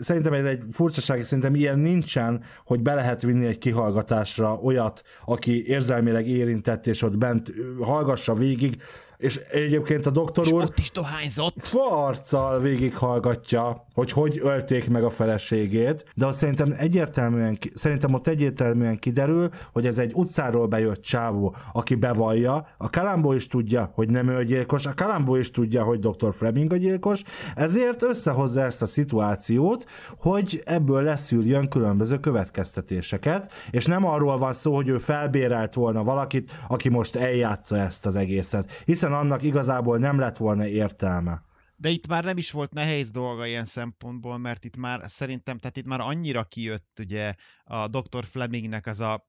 Speaker 3: szerintem egy, egy furcsaság, szerintem ilyen nincsen, hogy be lehet vinni egy kihallgatásra olyat, aki érzelmileg érintett, és ott bent hallgassa végig, és egyébként a doktor és úr... ott is dohányzott. Farccal végighallgatja, hogy hogy ölték meg a feleségét, de azt szerintem egyértelműen, szerintem ott egyértelműen kiderül, hogy ez egy utcáról bejött csávó, aki bevallja, a Kalambó is tudja, hogy nem ő a gyilkos, a Kalambó is tudja, hogy dr. Fleming a gyilkos, ezért összehozza ezt a szituációt, hogy ebből leszűrjön különböző következtetéseket, és nem arról van szó, hogy ő felbérelt volna valakit, aki most eljátsza ezt az egészet. Hiszen hiszen annak igazából nem lett volna értelme.
Speaker 2: De itt már nem is volt nehéz dolga ilyen szempontból, mert itt már szerintem, tehát itt már annyira kijött ugye a Dr. Flemingnek az a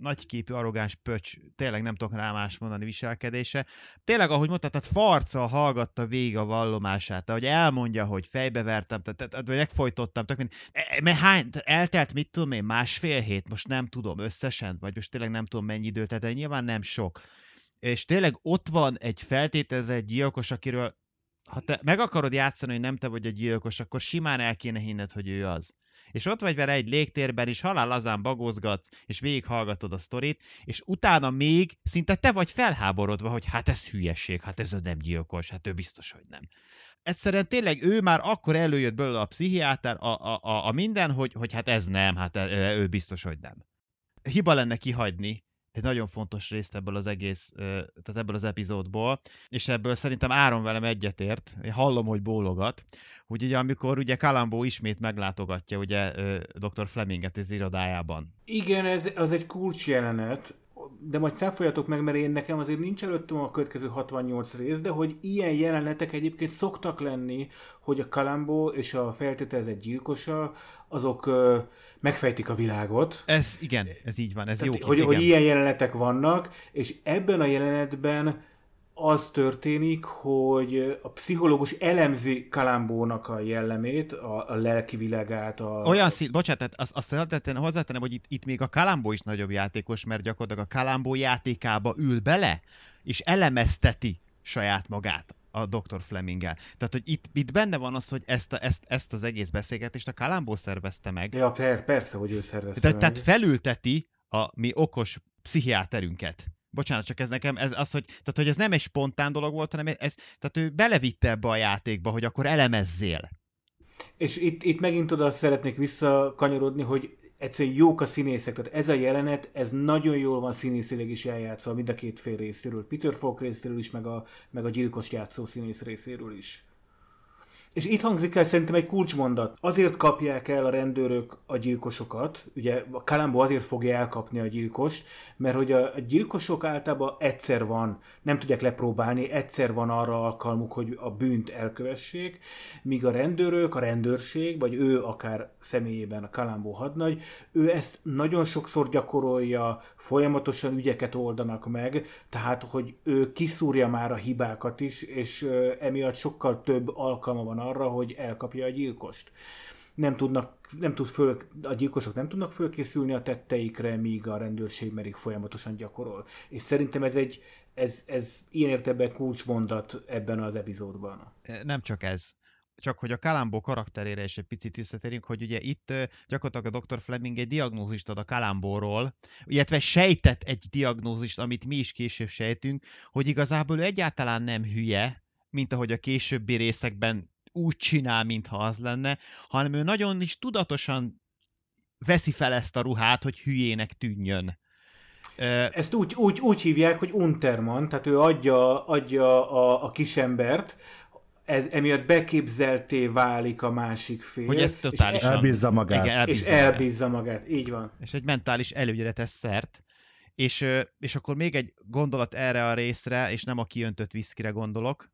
Speaker 2: nagyképű, arrogáns pöcs, tényleg nem tudok rá más mondani viselkedése. Tényleg, ahogy mondtad, tehát farccal hallgatta végig a vallomását, ahogy elmondja, hogy fejbevertem, tehát, vagy megfojtottam, tök mint, e, e hány, eltelt, mit tudom én, másfél hét, most nem tudom összesen, vagy most tényleg nem tudom mennyi időt, tehát nyilván nem sok és tényleg ott van egy feltételezett gyilkos, akiről ha te meg akarod játszani, hogy nem te vagy a gyilkos, akkor simán el kéne hinned, hogy ő az. És ott vagy vele egy légtérben, és halál lazán bagózgatsz, és végighallgatod a sztorit, és utána még szinte te vagy felháborodva, hogy hát ez hülyeség, hát ez nem gyilkos, hát ő biztos, hogy nem. Egyszerűen tényleg ő már akkor előjött belőle a pszichiáter, a, a, a, a minden, hogy, hogy hát ez nem, hát e, e, ő biztos, hogy nem. Hiba lenne kihagyni egy nagyon fontos részt ebből az egész, tehát ebből az epizódból, és ebből szerintem Áron velem egyetért, én hallom, hogy bólogat, hogy ugye amikor ugye Kalambó ismét meglátogatja ugye dr. Fleminget az irodájában.
Speaker 1: Igen, ez az egy kulcsjelenet, de majd száfoljatok meg, mert én nekem azért nincs előttem a következő 68 rész, de hogy ilyen jelenetek egyébként szoktak lenni, hogy a Kalambó és a feltételezett gyilkosa, azok megfejtik a világot.
Speaker 2: Ez igen, ez így van, ez Tehát, jó. Kép, hogy, igen. hogy ilyen
Speaker 1: jelenetek vannak, és ebben a jelenetben az történik, hogy a pszichológus elemzi Kalambónak a jellemét, a, a lelki világát. A... Olyan
Speaker 2: szint, bocsánat, azt, azt hozzátenem, hogy itt, itt még a Kalambó is nagyobb játékos, mert gyakorlatilag a Kalambó játékába ül bele, és elemezteti saját magát a Dr. Fleminggel. Tehát, hogy itt, itt benne van az, hogy ezt, a, ezt, ezt az egész beszélgetést a Kalambó szervezte meg. Ja, per, persze, hogy ő szervezte tehát, meg. Tehát felülteti a mi okos pszichiáterünket. Bocsánat, csak ez nekem, ez az, hogy, tehát, hogy ez nem egy spontán dolog volt, hanem ez, tehát ő belevitte ebbe a játékba, hogy akkor elemezzél.
Speaker 1: És itt, itt megint oda szeretnék visszakanyarodni, hogy egyszerűen jók a színészek, tehát ez a jelenet, ez nagyon jól van színészileg is eljátszva mind a két fél részéről, Peter Falk részéről is, meg a, meg a gyilkos játszó színész részéről is. És itt hangzik el szerintem egy kulcsmondat. Azért kapják el a rendőrök a gyilkosokat, ugye a Kalambó azért fogja elkapni a gyilkost, mert hogy a gyilkosok általában egyszer van, nem tudják lepróbálni, egyszer van arra alkalmuk, hogy a bűnt elkövessék, míg a rendőrök, a rendőrség, vagy ő akár személyében a Kalambó hadnagy, ő ezt nagyon sokszor gyakorolja, folyamatosan ügyeket oldanak meg, tehát hogy ő kiszúrja már a hibákat is, és emiatt sokkal több alkalma van arra, hogy elkapja a gyilkost. Nem tudnak, nem tud föl, a gyilkosok nem tudnak fölkészülni a tetteikre, míg a rendőrség merik folyamatosan gyakorol. És szerintem ez egy, ez, ez ilyen értebben kulcsmondat ebben az epizódban.
Speaker 2: Nem csak ez csak hogy a Kalambó karakterére is egy picit visszatérünk, hogy ugye itt gyakorlatilag a Dr. Fleming egy diagnózist ad a Kalambóról, illetve sejtett egy diagnózist, amit mi is később sejtünk, hogy igazából ő egyáltalán nem hülye, mint ahogy a későbbi részekben úgy csinál, mintha az lenne, hanem ő nagyon is tudatosan veszi fel ezt a ruhát, hogy hülyének tűnjön. Ezt úgy, úgy, úgy
Speaker 1: hívják, hogy Unterman, tehát ő adja, adja a, a kisembert ez, emiatt beképzelté válik a másik fél. Hogy ez totálisan... Elbízza magát. Igen, elbízza és elbízza
Speaker 2: magát, így van. És egy mentális előnyre tesz szert, és, és akkor még egy gondolat erre a részre, és nem a kiöntött viszkire gondolok,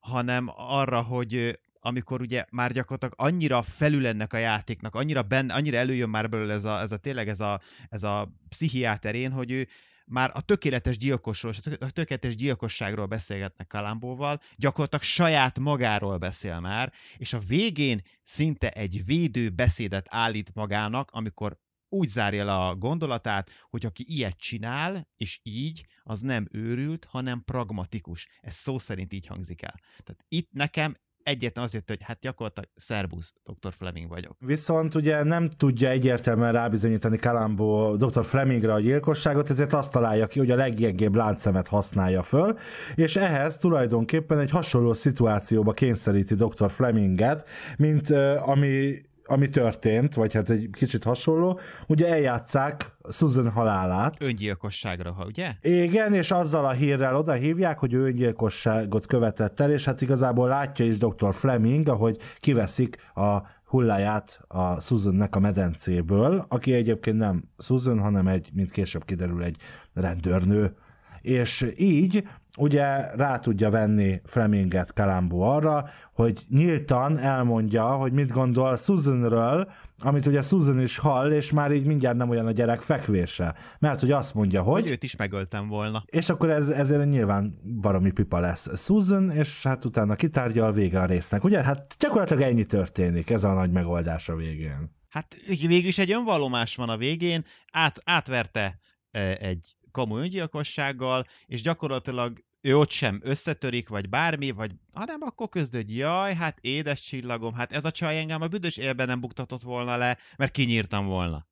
Speaker 2: hanem arra, hogy amikor ugye már gyakorlatilag annyira felül ennek a játéknak, annyira, benne, annyira előjön már belőle ez a, ez a tényleg ez a, ez a pszichiáterén, hogy ő már a tökéletes gyilkosról, a tökéletes gyilkosságról beszélgetnek Kalambóval, gyakorlatilag saját magáról beszél már, és a végén szinte egy védő beszédet állít magának, amikor úgy zárja le a gondolatát, hogy aki ilyet csinál, és így, az nem őrült, hanem pragmatikus. Ez szó szerint így hangzik el. Tehát itt nekem egyetlen azért, hogy hát gyakorlatilag szerbusz, Dr. Fleming vagyok.
Speaker 3: Viszont ugye nem tudja egyértelműen rábizonyítani Kalambó Dr. Flemingre a gyilkosságot, ezért azt találja ki, hogy a leggyengébb láncszemet használja föl, és ehhez tulajdonképpen egy hasonló szituációba kényszeríti Dr. Fleminget, mint ami ami történt, vagy hát egy kicsit hasonló, ugye eljátszák Susan halálát.
Speaker 2: Öngyilkosságra, ha ugye?
Speaker 3: Igen, és azzal a hírrel oda hívják, hogy ő öngyilkosságot követett el, és hát igazából látja is Dr. Fleming, ahogy kiveszik a hulláját a Susannek a medencéből, aki egyébként nem Susan, hanem egy, mint később kiderül, egy rendőrnő, és így ugye rá tudja venni Fleminget Kalambó arra, hogy nyíltan elmondja, hogy mit gondol Susanről, amit ugye Susan is hall, és már így mindjárt nem olyan a gyerek fekvése. Mert hogy azt mondja, hogy... hogy őt
Speaker 2: is megöltem volna. És
Speaker 3: akkor ez, ezért nyilván baromi pipa lesz Susan, és hát utána kitárgya a vége a résznek. Ugye? Hát gyakorlatilag ennyi történik, ez a nagy megoldás a végén.
Speaker 2: Hát végül is egy önvallomás van a végén, át, átverte e, egy kamu öngyilkossággal, és gyakorlatilag ő ott sem összetörik, vagy bármi, vagy hanem akkor közd, hogy jaj, hát édes csillagom, hát ez a csaj engem a büdös élben nem buktatott volna le, mert kinyírtam volna.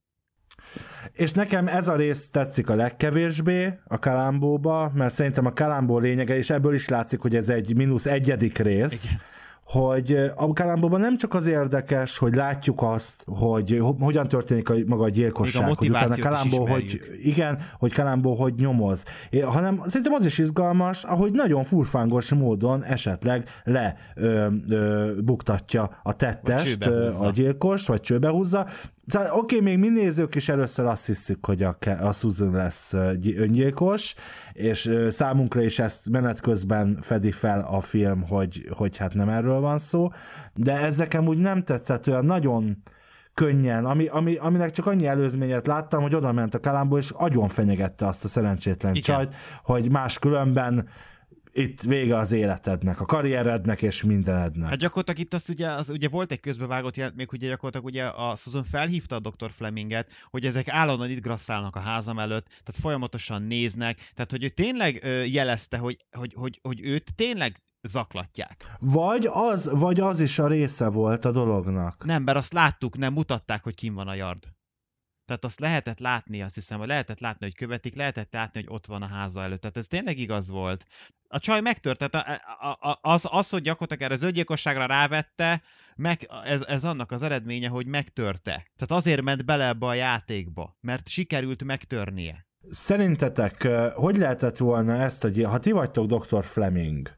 Speaker 3: És nekem ez a rész tetszik a legkevésbé a Kalambóba, mert szerintem a kalámbó lényege, és ebből is látszik, hogy ez egy mínusz egyedik rész, Igen hogy a Kalambóban nem csak az érdekes, hogy látjuk azt, hogy hogyan történik a, maga a gyilkosság, a hogy utána Kalambó, hogy igen, hogy Kalambó hogy nyomoz, é, hanem szerintem az is izgalmas, ahogy nagyon furfángos módon esetleg le ö, ö, buktatja a tettest, a gyilkost, vagy csőbe húzza, Szóval, oké, okay, még mi nézők is először azt hiszük, hogy a, a Susan lesz öngyilkos, és számunkra is ezt menet közben fedi fel a film, hogy, hogy hát nem erről van szó, de ez nekem úgy nem tetszett, olyan nagyon könnyen, ami, ami, aminek csak annyi előzményet láttam, hogy oda ment a kalámból, és agyon fenyegette azt a szerencsétlen Igen. csajt, hogy máskülönben itt vége az életednek, a karrierednek és mindenednek.
Speaker 2: Hát gyakorlatilag itt azt ugye, az, ugye volt egy közbevágott jelent, még ugye gyakorlatilag ugye a Susan felhívta a Dr. Fleminget, hogy ezek állandóan itt grasszálnak a házam előtt, tehát folyamatosan néznek, tehát hogy ő tényleg ö, jelezte, hogy, hogy, hogy, hogy őt tényleg zaklatják. Vagy az, vagy az is a része volt a dolognak. Nem, mert azt láttuk, nem mutatták, hogy kim van a yard. Tehát azt lehetett látni, azt hiszem, hogy lehetett látni, hogy követik, lehetett látni, hogy ott van a háza előtt. Tehát ez tényleg igaz volt. A csaj megtört, tehát e, az, az, hogy gyakorlatilag erre az öngyilkosságra rávette, meg, ez, ez annak az eredménye, hogy megtörte. Tehát azért ment bele ebbe a játékba, mert sikerült megtörnie.
Speaker 3: Szerintetek, hogy lehetett volna ezt a ha ti vagytok Dr. Fleming,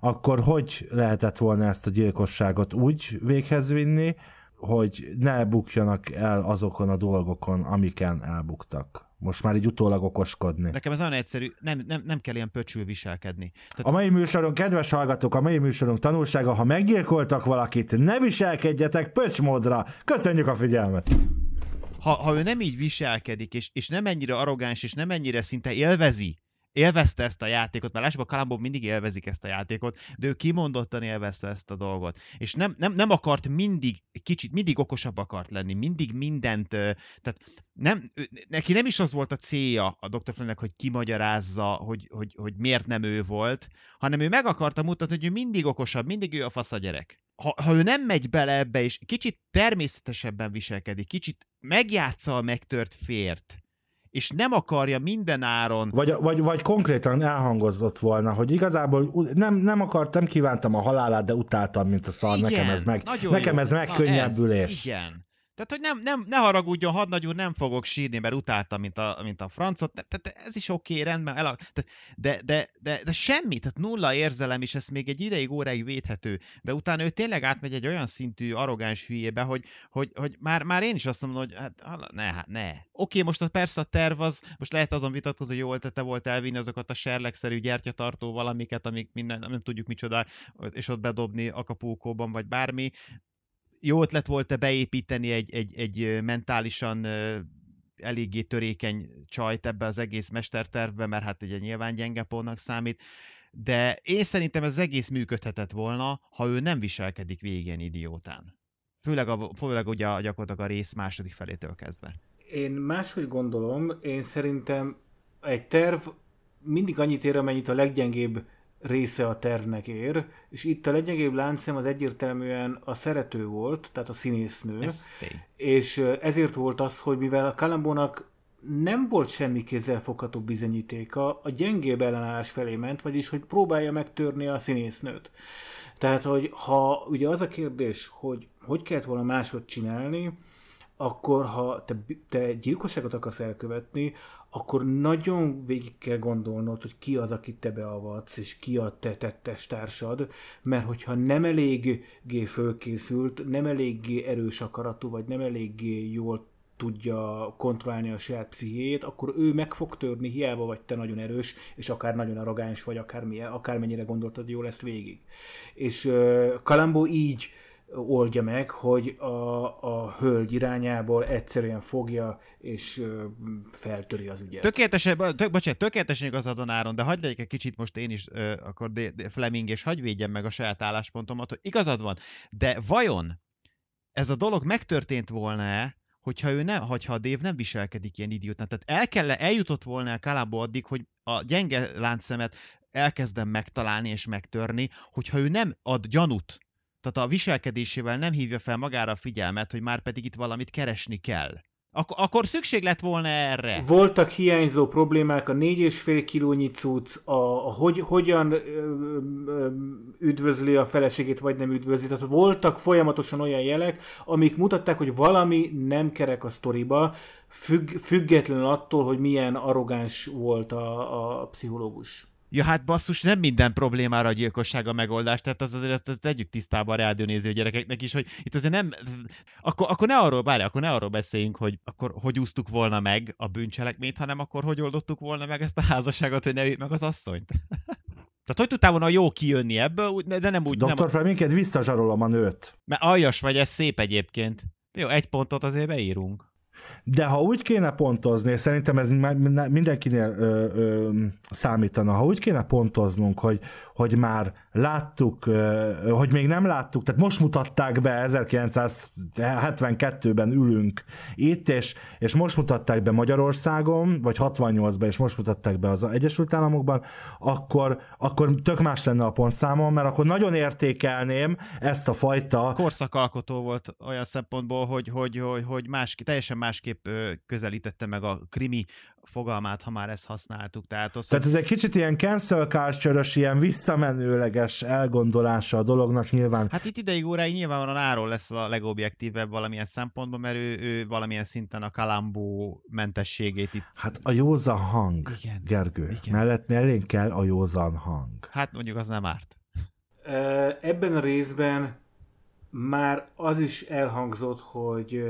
Speaker 3: akkor hogy lehetett volna ezt a gyilkosságot úgy véghez vinni, hogy ne bukjanak el azokon a dolgokon, amiken elbuktak. Most már így utólag okoskodni.
Speaker 2: Nekem ez nagyon egyszerű, nem, nem, nem kell ilyen pöcsül viselkedni. Tehát...
Speaker 3: A mai műsorunk, kedves hallgatók, a mai műsorunk tanulsága, ha meggyilkoltak valakit, ne viselkedjetek pöcsmódra. Köszönjük a figyelmet!
Speaker 2: Ha, ha ő nem így viselkedik, és, és nem ennyire arrogáns, és nem ennyire szinte élvezi, élvezte ezt a játékot, mert lássuk, a Kalambó mindig élvezik ezt a játékot, de ő kimondottan élvezte ezt a dolgot. És nem, nem, nem akart mindig, kicsit, mindig okosabb akart lenni, mindig mindent, tehát nem, neki nem is az volt a célja a Dr. Flynnek, hogy kimagyarázza, hogy, hogy, hogy miért nem ő volt, hanem ő meg akarta mutatni, hogy ő mindig okosabb, mindig ő a fasz a gyerek ha, ha ő nem megy bele ebbe, és kicsit természetesebben viselkedik, kicsit megjátsza a megtört fért, és nem akarja minden áron. Vagy, vagy, vagy
Speaker 3: konkrétan elhangozott volna, hogy igazából nem, nem akartam, kívántam a halálát, de utáltam, mint a szar, igen, nekem ez meg, nekem jó. ez megkönnyebbülés. ez, igen.
Speaker 2: Tehát, hogy nem, nem, ne haragudjon, hadnagy úr, nem fogok sírni, mert utáltam, mint a, mint a francot. Tehát ez is oké, okay, rendben, el, de, de, de, de, de semmi, tehát nulla érzelem, és ez még egy ideig, óráig védhető. De utána ő tényleg átmegy egy olyan szintű arrogáns hülyébe, hogy, hogy, hogy már, már én is azt mondom, hogy hát, ne, hát, ne. Oké, okay, most a, persze a terv az, most lehet azon vitatkozni, hogy jól tette volt elvinni azokat a serlegszerű gyertyatartó valamiket, amik minden, nem tudjuk micsoda, és ott bedobni a Akapulkóban, vagy bármi, jó ötlet volt-e beépíteni egy, egy, egy mentálisan eléggé törékeny csajt ebbe az egész mestertervbe, mert hát ugye nyilván gyenge pontnak számít, de én szerintem ez az egész működhetett volna, ha ő nem viselkedik végén idiótán. Főleg, a, főleg ugye gyakorlatilag a rész második felétől kezdve.
Speaker 1: Én máshogy gondolom, én szerintem egy terv mindig annyit ér, amennyit a leggyengébb része a tervnek ér, és itt a legyengébb láncszem az egyértelműen a szerető volt, tehát a színésznő, Ez és ezért volt az, hogy mivel a Kalambónak nem volt semmi kézzelfogható bizonyítéka, a gyengébb ellenállás felé ment, vagyis hogy próbálja megtörni a színésznőt. Tehát, hogy ha ugye az a kérdés, hogy hogy kellett volna máshogy csinálni, akkor ha te, te gyilkosságot akarsz elkövetni, akkor nagyon végig kell gondolnod, hogy ki az, akit te beavatsz, és ki a te tettes társad, mert hogyha nem eléggé fölkészült, nem eléggé erős akaratú, vagy nem eléggé jól tudja kontrollálni a saját pszichéjét, akkor ő meg fog törni, hiába vagy te nagyon erős, és akár nagyon arrogáns vagy, akár milyen, akármennyire gondoltad jó lesz végig. És uh, Kalambó így uh, oldja meg, hogy a, a hölgy irányából egyszerűen fogja és feltöri az ügyet. Tökéletesen,
Speaker 2: tök, bocsánat, tökéletesen igazadon Áron, de hagyd legyek egy kicsit most én is ö, akkor de, de Fleming, és hagyd védjem meg a saját álláspontomat, hogy igazad van, de vajon ez a dolog megtörtént volna-e, hogyha ő nem, hogyha a Dév nem viselkedik ilyen idiót, Tehát el kell, eljutott volna a Kalába addig, hogy a gyenge láncszemet elkezdem megtalálni és megtörni, hogyha ő nem ad gyanút tehát a viselkedésével nem hívja fel magára a figyelmet, hogy már pedig itt valamit keresni kell. Ak- akkor szükség lett volna
Speaker 1: erre. Voltak hiányzó problémák, a négy és fél kilónyi cucc, a, a hogy, hogyan ö, ö, üdvözli a feleségét, vagy nem üdvözli. Tehát voltak folyamatosan olyan jelek, amik mutatták, hogy valami nem kerek a sztoriba, függ, független attól, hogy milyen arrogáns volt a, a
Speaker 2: pszichológus. Ja, hát basszus, nem minden problémára a gyilkosság a megoldás, tehát az azért ezt, ezt tegyük tisztába a rádionéző gyerekeknek is, hogy itt azért nem, akkor, akkor ne arról, bár, akkor ne arról beszéljünk, hogy akkor hogy úsztuk volna meg a bűncselekményt, hanem akkor hogy oldottuk volna meg ezt a házasságot, hogy ne üljük meg az asszonyt. Tehát hogy tudtál volna jó kijönni ebből, de nem úgy... Dr. Flemingként visszazsarolom a nőt. Mert aljas vagy, ez szép egyébként. Jó, egy pontot azért beírunk.
Speaker 3: De ha úgy kéne pontozni, és szerintem ez mindenkinél ö, ö, számítana, ha úgy kéne pontoznunk, hogy, hogy már láttuk, hogy még nem láttuk, tehát most mutatták be, 1972-ben ülünk itt, és, és most mutatták be Magyarországon, vagy 68-ban, és most mutatták be az Egyesült Államokban, akkor, akkor tök más lenne a pontszámom, mert akkor nagyon értékelném
Speaker 2: ezt a fajta... Korszakalkotó volt olyan szempontból, hogy, hogy, hogy, hogy más, teljesen másképp közelítette meg a krimi fogalmát, ha már ezt használtuk. Tehát, az, Tehát ez egy kicsit
Speaker 3: ilyen cancel culture ilyen visszamenőleges elgondolása a dolognak nyilván. Hát
Speaker 2: itt ideig óráig nyilvánvalóan Áron lesz a legobjektívebb valamilyen szempontból, mert ő, ő valamilyen szinten a kalambó mentességét itt... Hát a
Speaker 3: józan hang, igen, Gergő. Igen. Mellett mellén kell a józan hang.
Speaker 1: Hát
Speaker 2: mondjuk az nem árt. Ebben a részben
Speaker 1: már az is elhangzott, hogy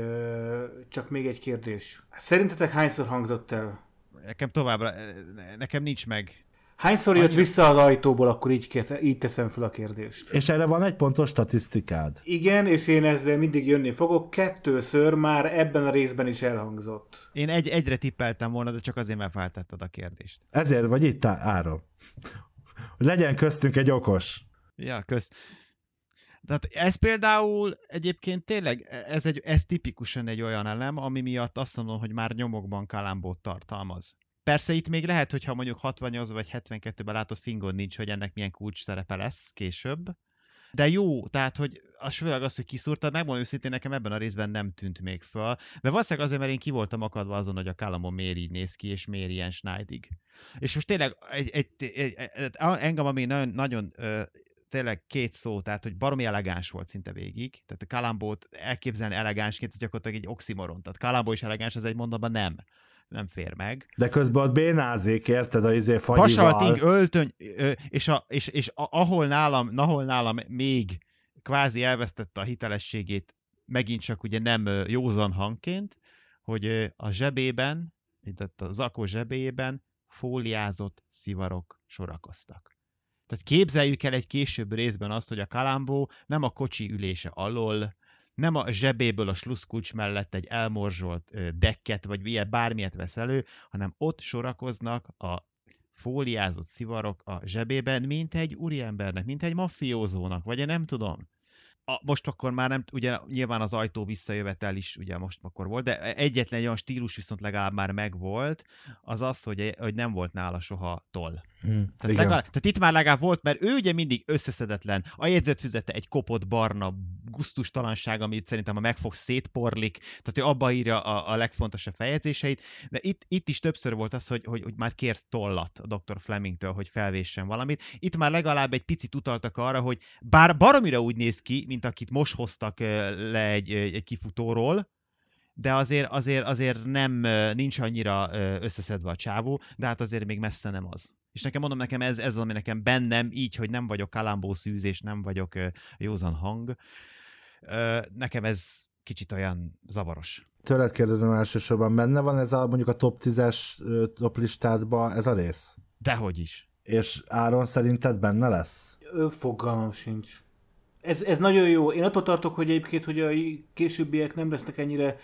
Speaker 1: csak még egy kérdés. Szerintetek hányszor hangzott el
Speaker 2: nekem továbbra, eh,
Speaker 1: nekem nincs meg. Hányszor jött vissza az ajtóból, akkor így, kez, így teszem fel a kérdést. És
Speaker 3: erre van egy pontos statisztikád.
Speaker 1: Igen, és én ezzel mindig jönni fogok. Kettőször már ebben a részben is
Speaker 2: elhangzott. Én egy, egyre tippeltem volna, de csak azért, mert feltetted a kérdést.
Speaker 3: Ezért vagy itt, Áron. Legyen köztünk egy okos.
Speaker 2: Ja, kösz. Tehát ez például egyébként tényleg, e, ez, egy, ez tipikusan egy olyan elem, ami miatt azt mondom, hogy már nyomokban kalambót tartalmaz. Persze itt még lehet, hogyha mondjuk 68 vagy 72-ben látod fingon nincs, hogy ennek milyen kulcs szerepe lesz később. De jó, tehát, hogy a főleg az, hogy kiszúrtad, megmondom őszintén, nekem ebben a részben nem tűnt még föl, de valószínűleg azért, mert én ki voltam akadva azon, hogy a Kalamon miért így néz ki, és miért ilyen Schneidig. És most tényleg egy, egy, egy, egy, engem, ami nagyon, nagyon ö, tényleg két szó, tehát hogy baromi elegáns volt szinte végig, tehát a Kalambót elképzelni elegánsként, ez gyakorlatilag egy oximoron, tehát Kalambó is elegáns, az egy mondatban nem nem fér meg. De
Speaker 3: közben ott bénázik, érted, a izé fagyival. Vasalting,
Speaker 2: öltöny, és, a, és, és a, ahol, nálam, ahol nálam még kvázi elvesztette a hitelességét, megint csak ugye nem józan hangként, hogy a zsebében, mint a zakó zsebében fóliázott szivarok sorakoztak. Tehát képzeljük el egy később részben azt, hogy a kalambó nem a kocsi ülése alól, nem a zsebéből a sluszkulcs mellett egy elmorzsolt dekket, vagy ilyen bármilyet vesz elő, hanem ott sorakoznak a fóliázott szivarok a zsebében, mint egy úriembernek, mint egy maffiózónak, vagy én nem tudom. A, most akkor már nem, ugye nyilván az ajtó visszajövetel is ugye most akkor volt, de e, egyetlen olyan stílus viszont legalább már megvolt, az az, hogy, hogy nem volt nála soha toll. Hmm, tehát, legalább, tehát itt már legalább volt, mert ő ugye mindig összeszedetlen. A jegyzetfüzete egy kopott barna guztustalanság, amit szerintem a megfog szétporlik, tehát ő abba írja a, a legfontosabb feljegyzéseit, de itt, itt is többször volt az, hogy, hogy, hogy már kért tollat a Dr. Flemingtől, hogy felvéssen valamit. Itt már legalább egy picit utaltak arra, hogy bár baromira úgy néz ki, mint akit most hoztak eh, le egy, egy kifutóról, de azért, azért, azért nem, nincs annyira összeszedve a csávó, de hát azért még messze nem az. És nekem mondom, nekem ez, ez az ami nekem bennem, így, hogy nem vagyok kalambó szűz, és nem vagyok józan hang, nekem ez kicsit olyan zavaros.
Speaker 3: Tőled kérdezem elsősorban, benne van ez a mondjuk a top 10-es top listádba ez a rész? Dehogy is. És Áron szerinted benne lesz?
Speaker 1: Ő fogalmam sincs. Ez, ez nagyon jó. Én attól tartok, hogy egyébként, hogy a későbbiek nem lesznek ennyire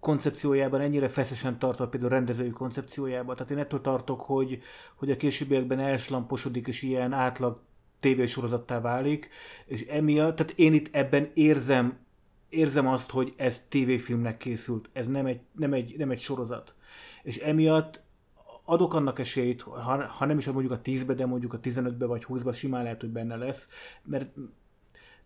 Speaker 1: koncepciójában ennyire feszesen tartva, például rendezői koncepciójában. Tehát én ettől tartok, hogy, hogy a későbbiekben elslamposodik, és ilyen átlag tévésorozattá válik, és emiatt, tehát én itt ebben érzem, érzem azt, hogy ez tévéfilmnek készült, ez nem egy, nem egy, nem egy sorozat. És emiatt adok annak esélyt, ha, ha nem is mondjuk a 10-be, de mondjuk a 15-be vagy 20 be simán lehet, hogy benne lesz, mert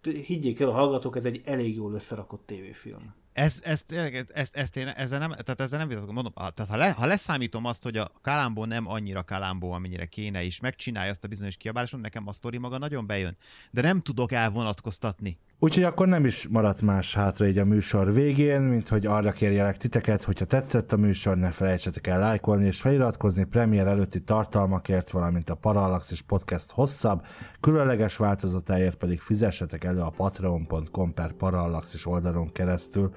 Speaker 1: higgyék el a hallgatók, ez egy elég jól összerakott tévéfilm.
Speaker 2: Ez, ez, ezt, ezt én ezzel nem, tehát ezzel nem vitatkozom, mondom, tehát ha, le, ha leszámítom azt, hogy a kalámbó nem annyira kalámbó, amennyire kéne, és megcsinálja azt a bizonyos kiabálást, nekem a sztori maga nagyon bejön. De nem tudok elvonatkoztatni
Speaker 3: Úgyhogy akkor nem is maradt más hátra így a műsor végén, mint hogy arra kérjelek titeket, hogyha tetszett a műsor, ne felejtsetek el lájkolni és feliratkozni premier előtti tartalmakért, valamint a Parallax és Podcast hosszabb, különleges változatáért pedig fizessetek elő a patreon.com per Parallax és oldalon keresztül.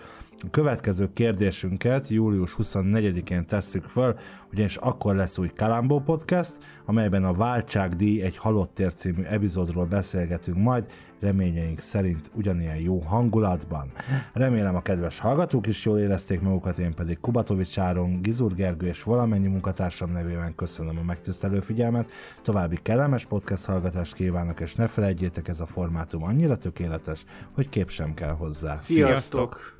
Speaker 3: A következő kérdésünket július 24-én tesszük föl, ugyanis akkor lesz új Kalambó Podcast, amelyben a Váltságdíj egy tér című epizódról beszélgetünk majd, reményeink szerint ugyanilyen jó hangulatban. Remélem a kedves hallgatók is jól érezték magukat, én pedig Kubatovics Áron, Gizur Gergő és valamennyi munkatársam nevében köszönöm a megtisztelő figyelmet, további kellemes podcast hallgatást kívánok, és ne felejtjétek, ez a formátum annyira tökéletes, hogy kép sem kell hozzá. Sziasztok! Sziasztok!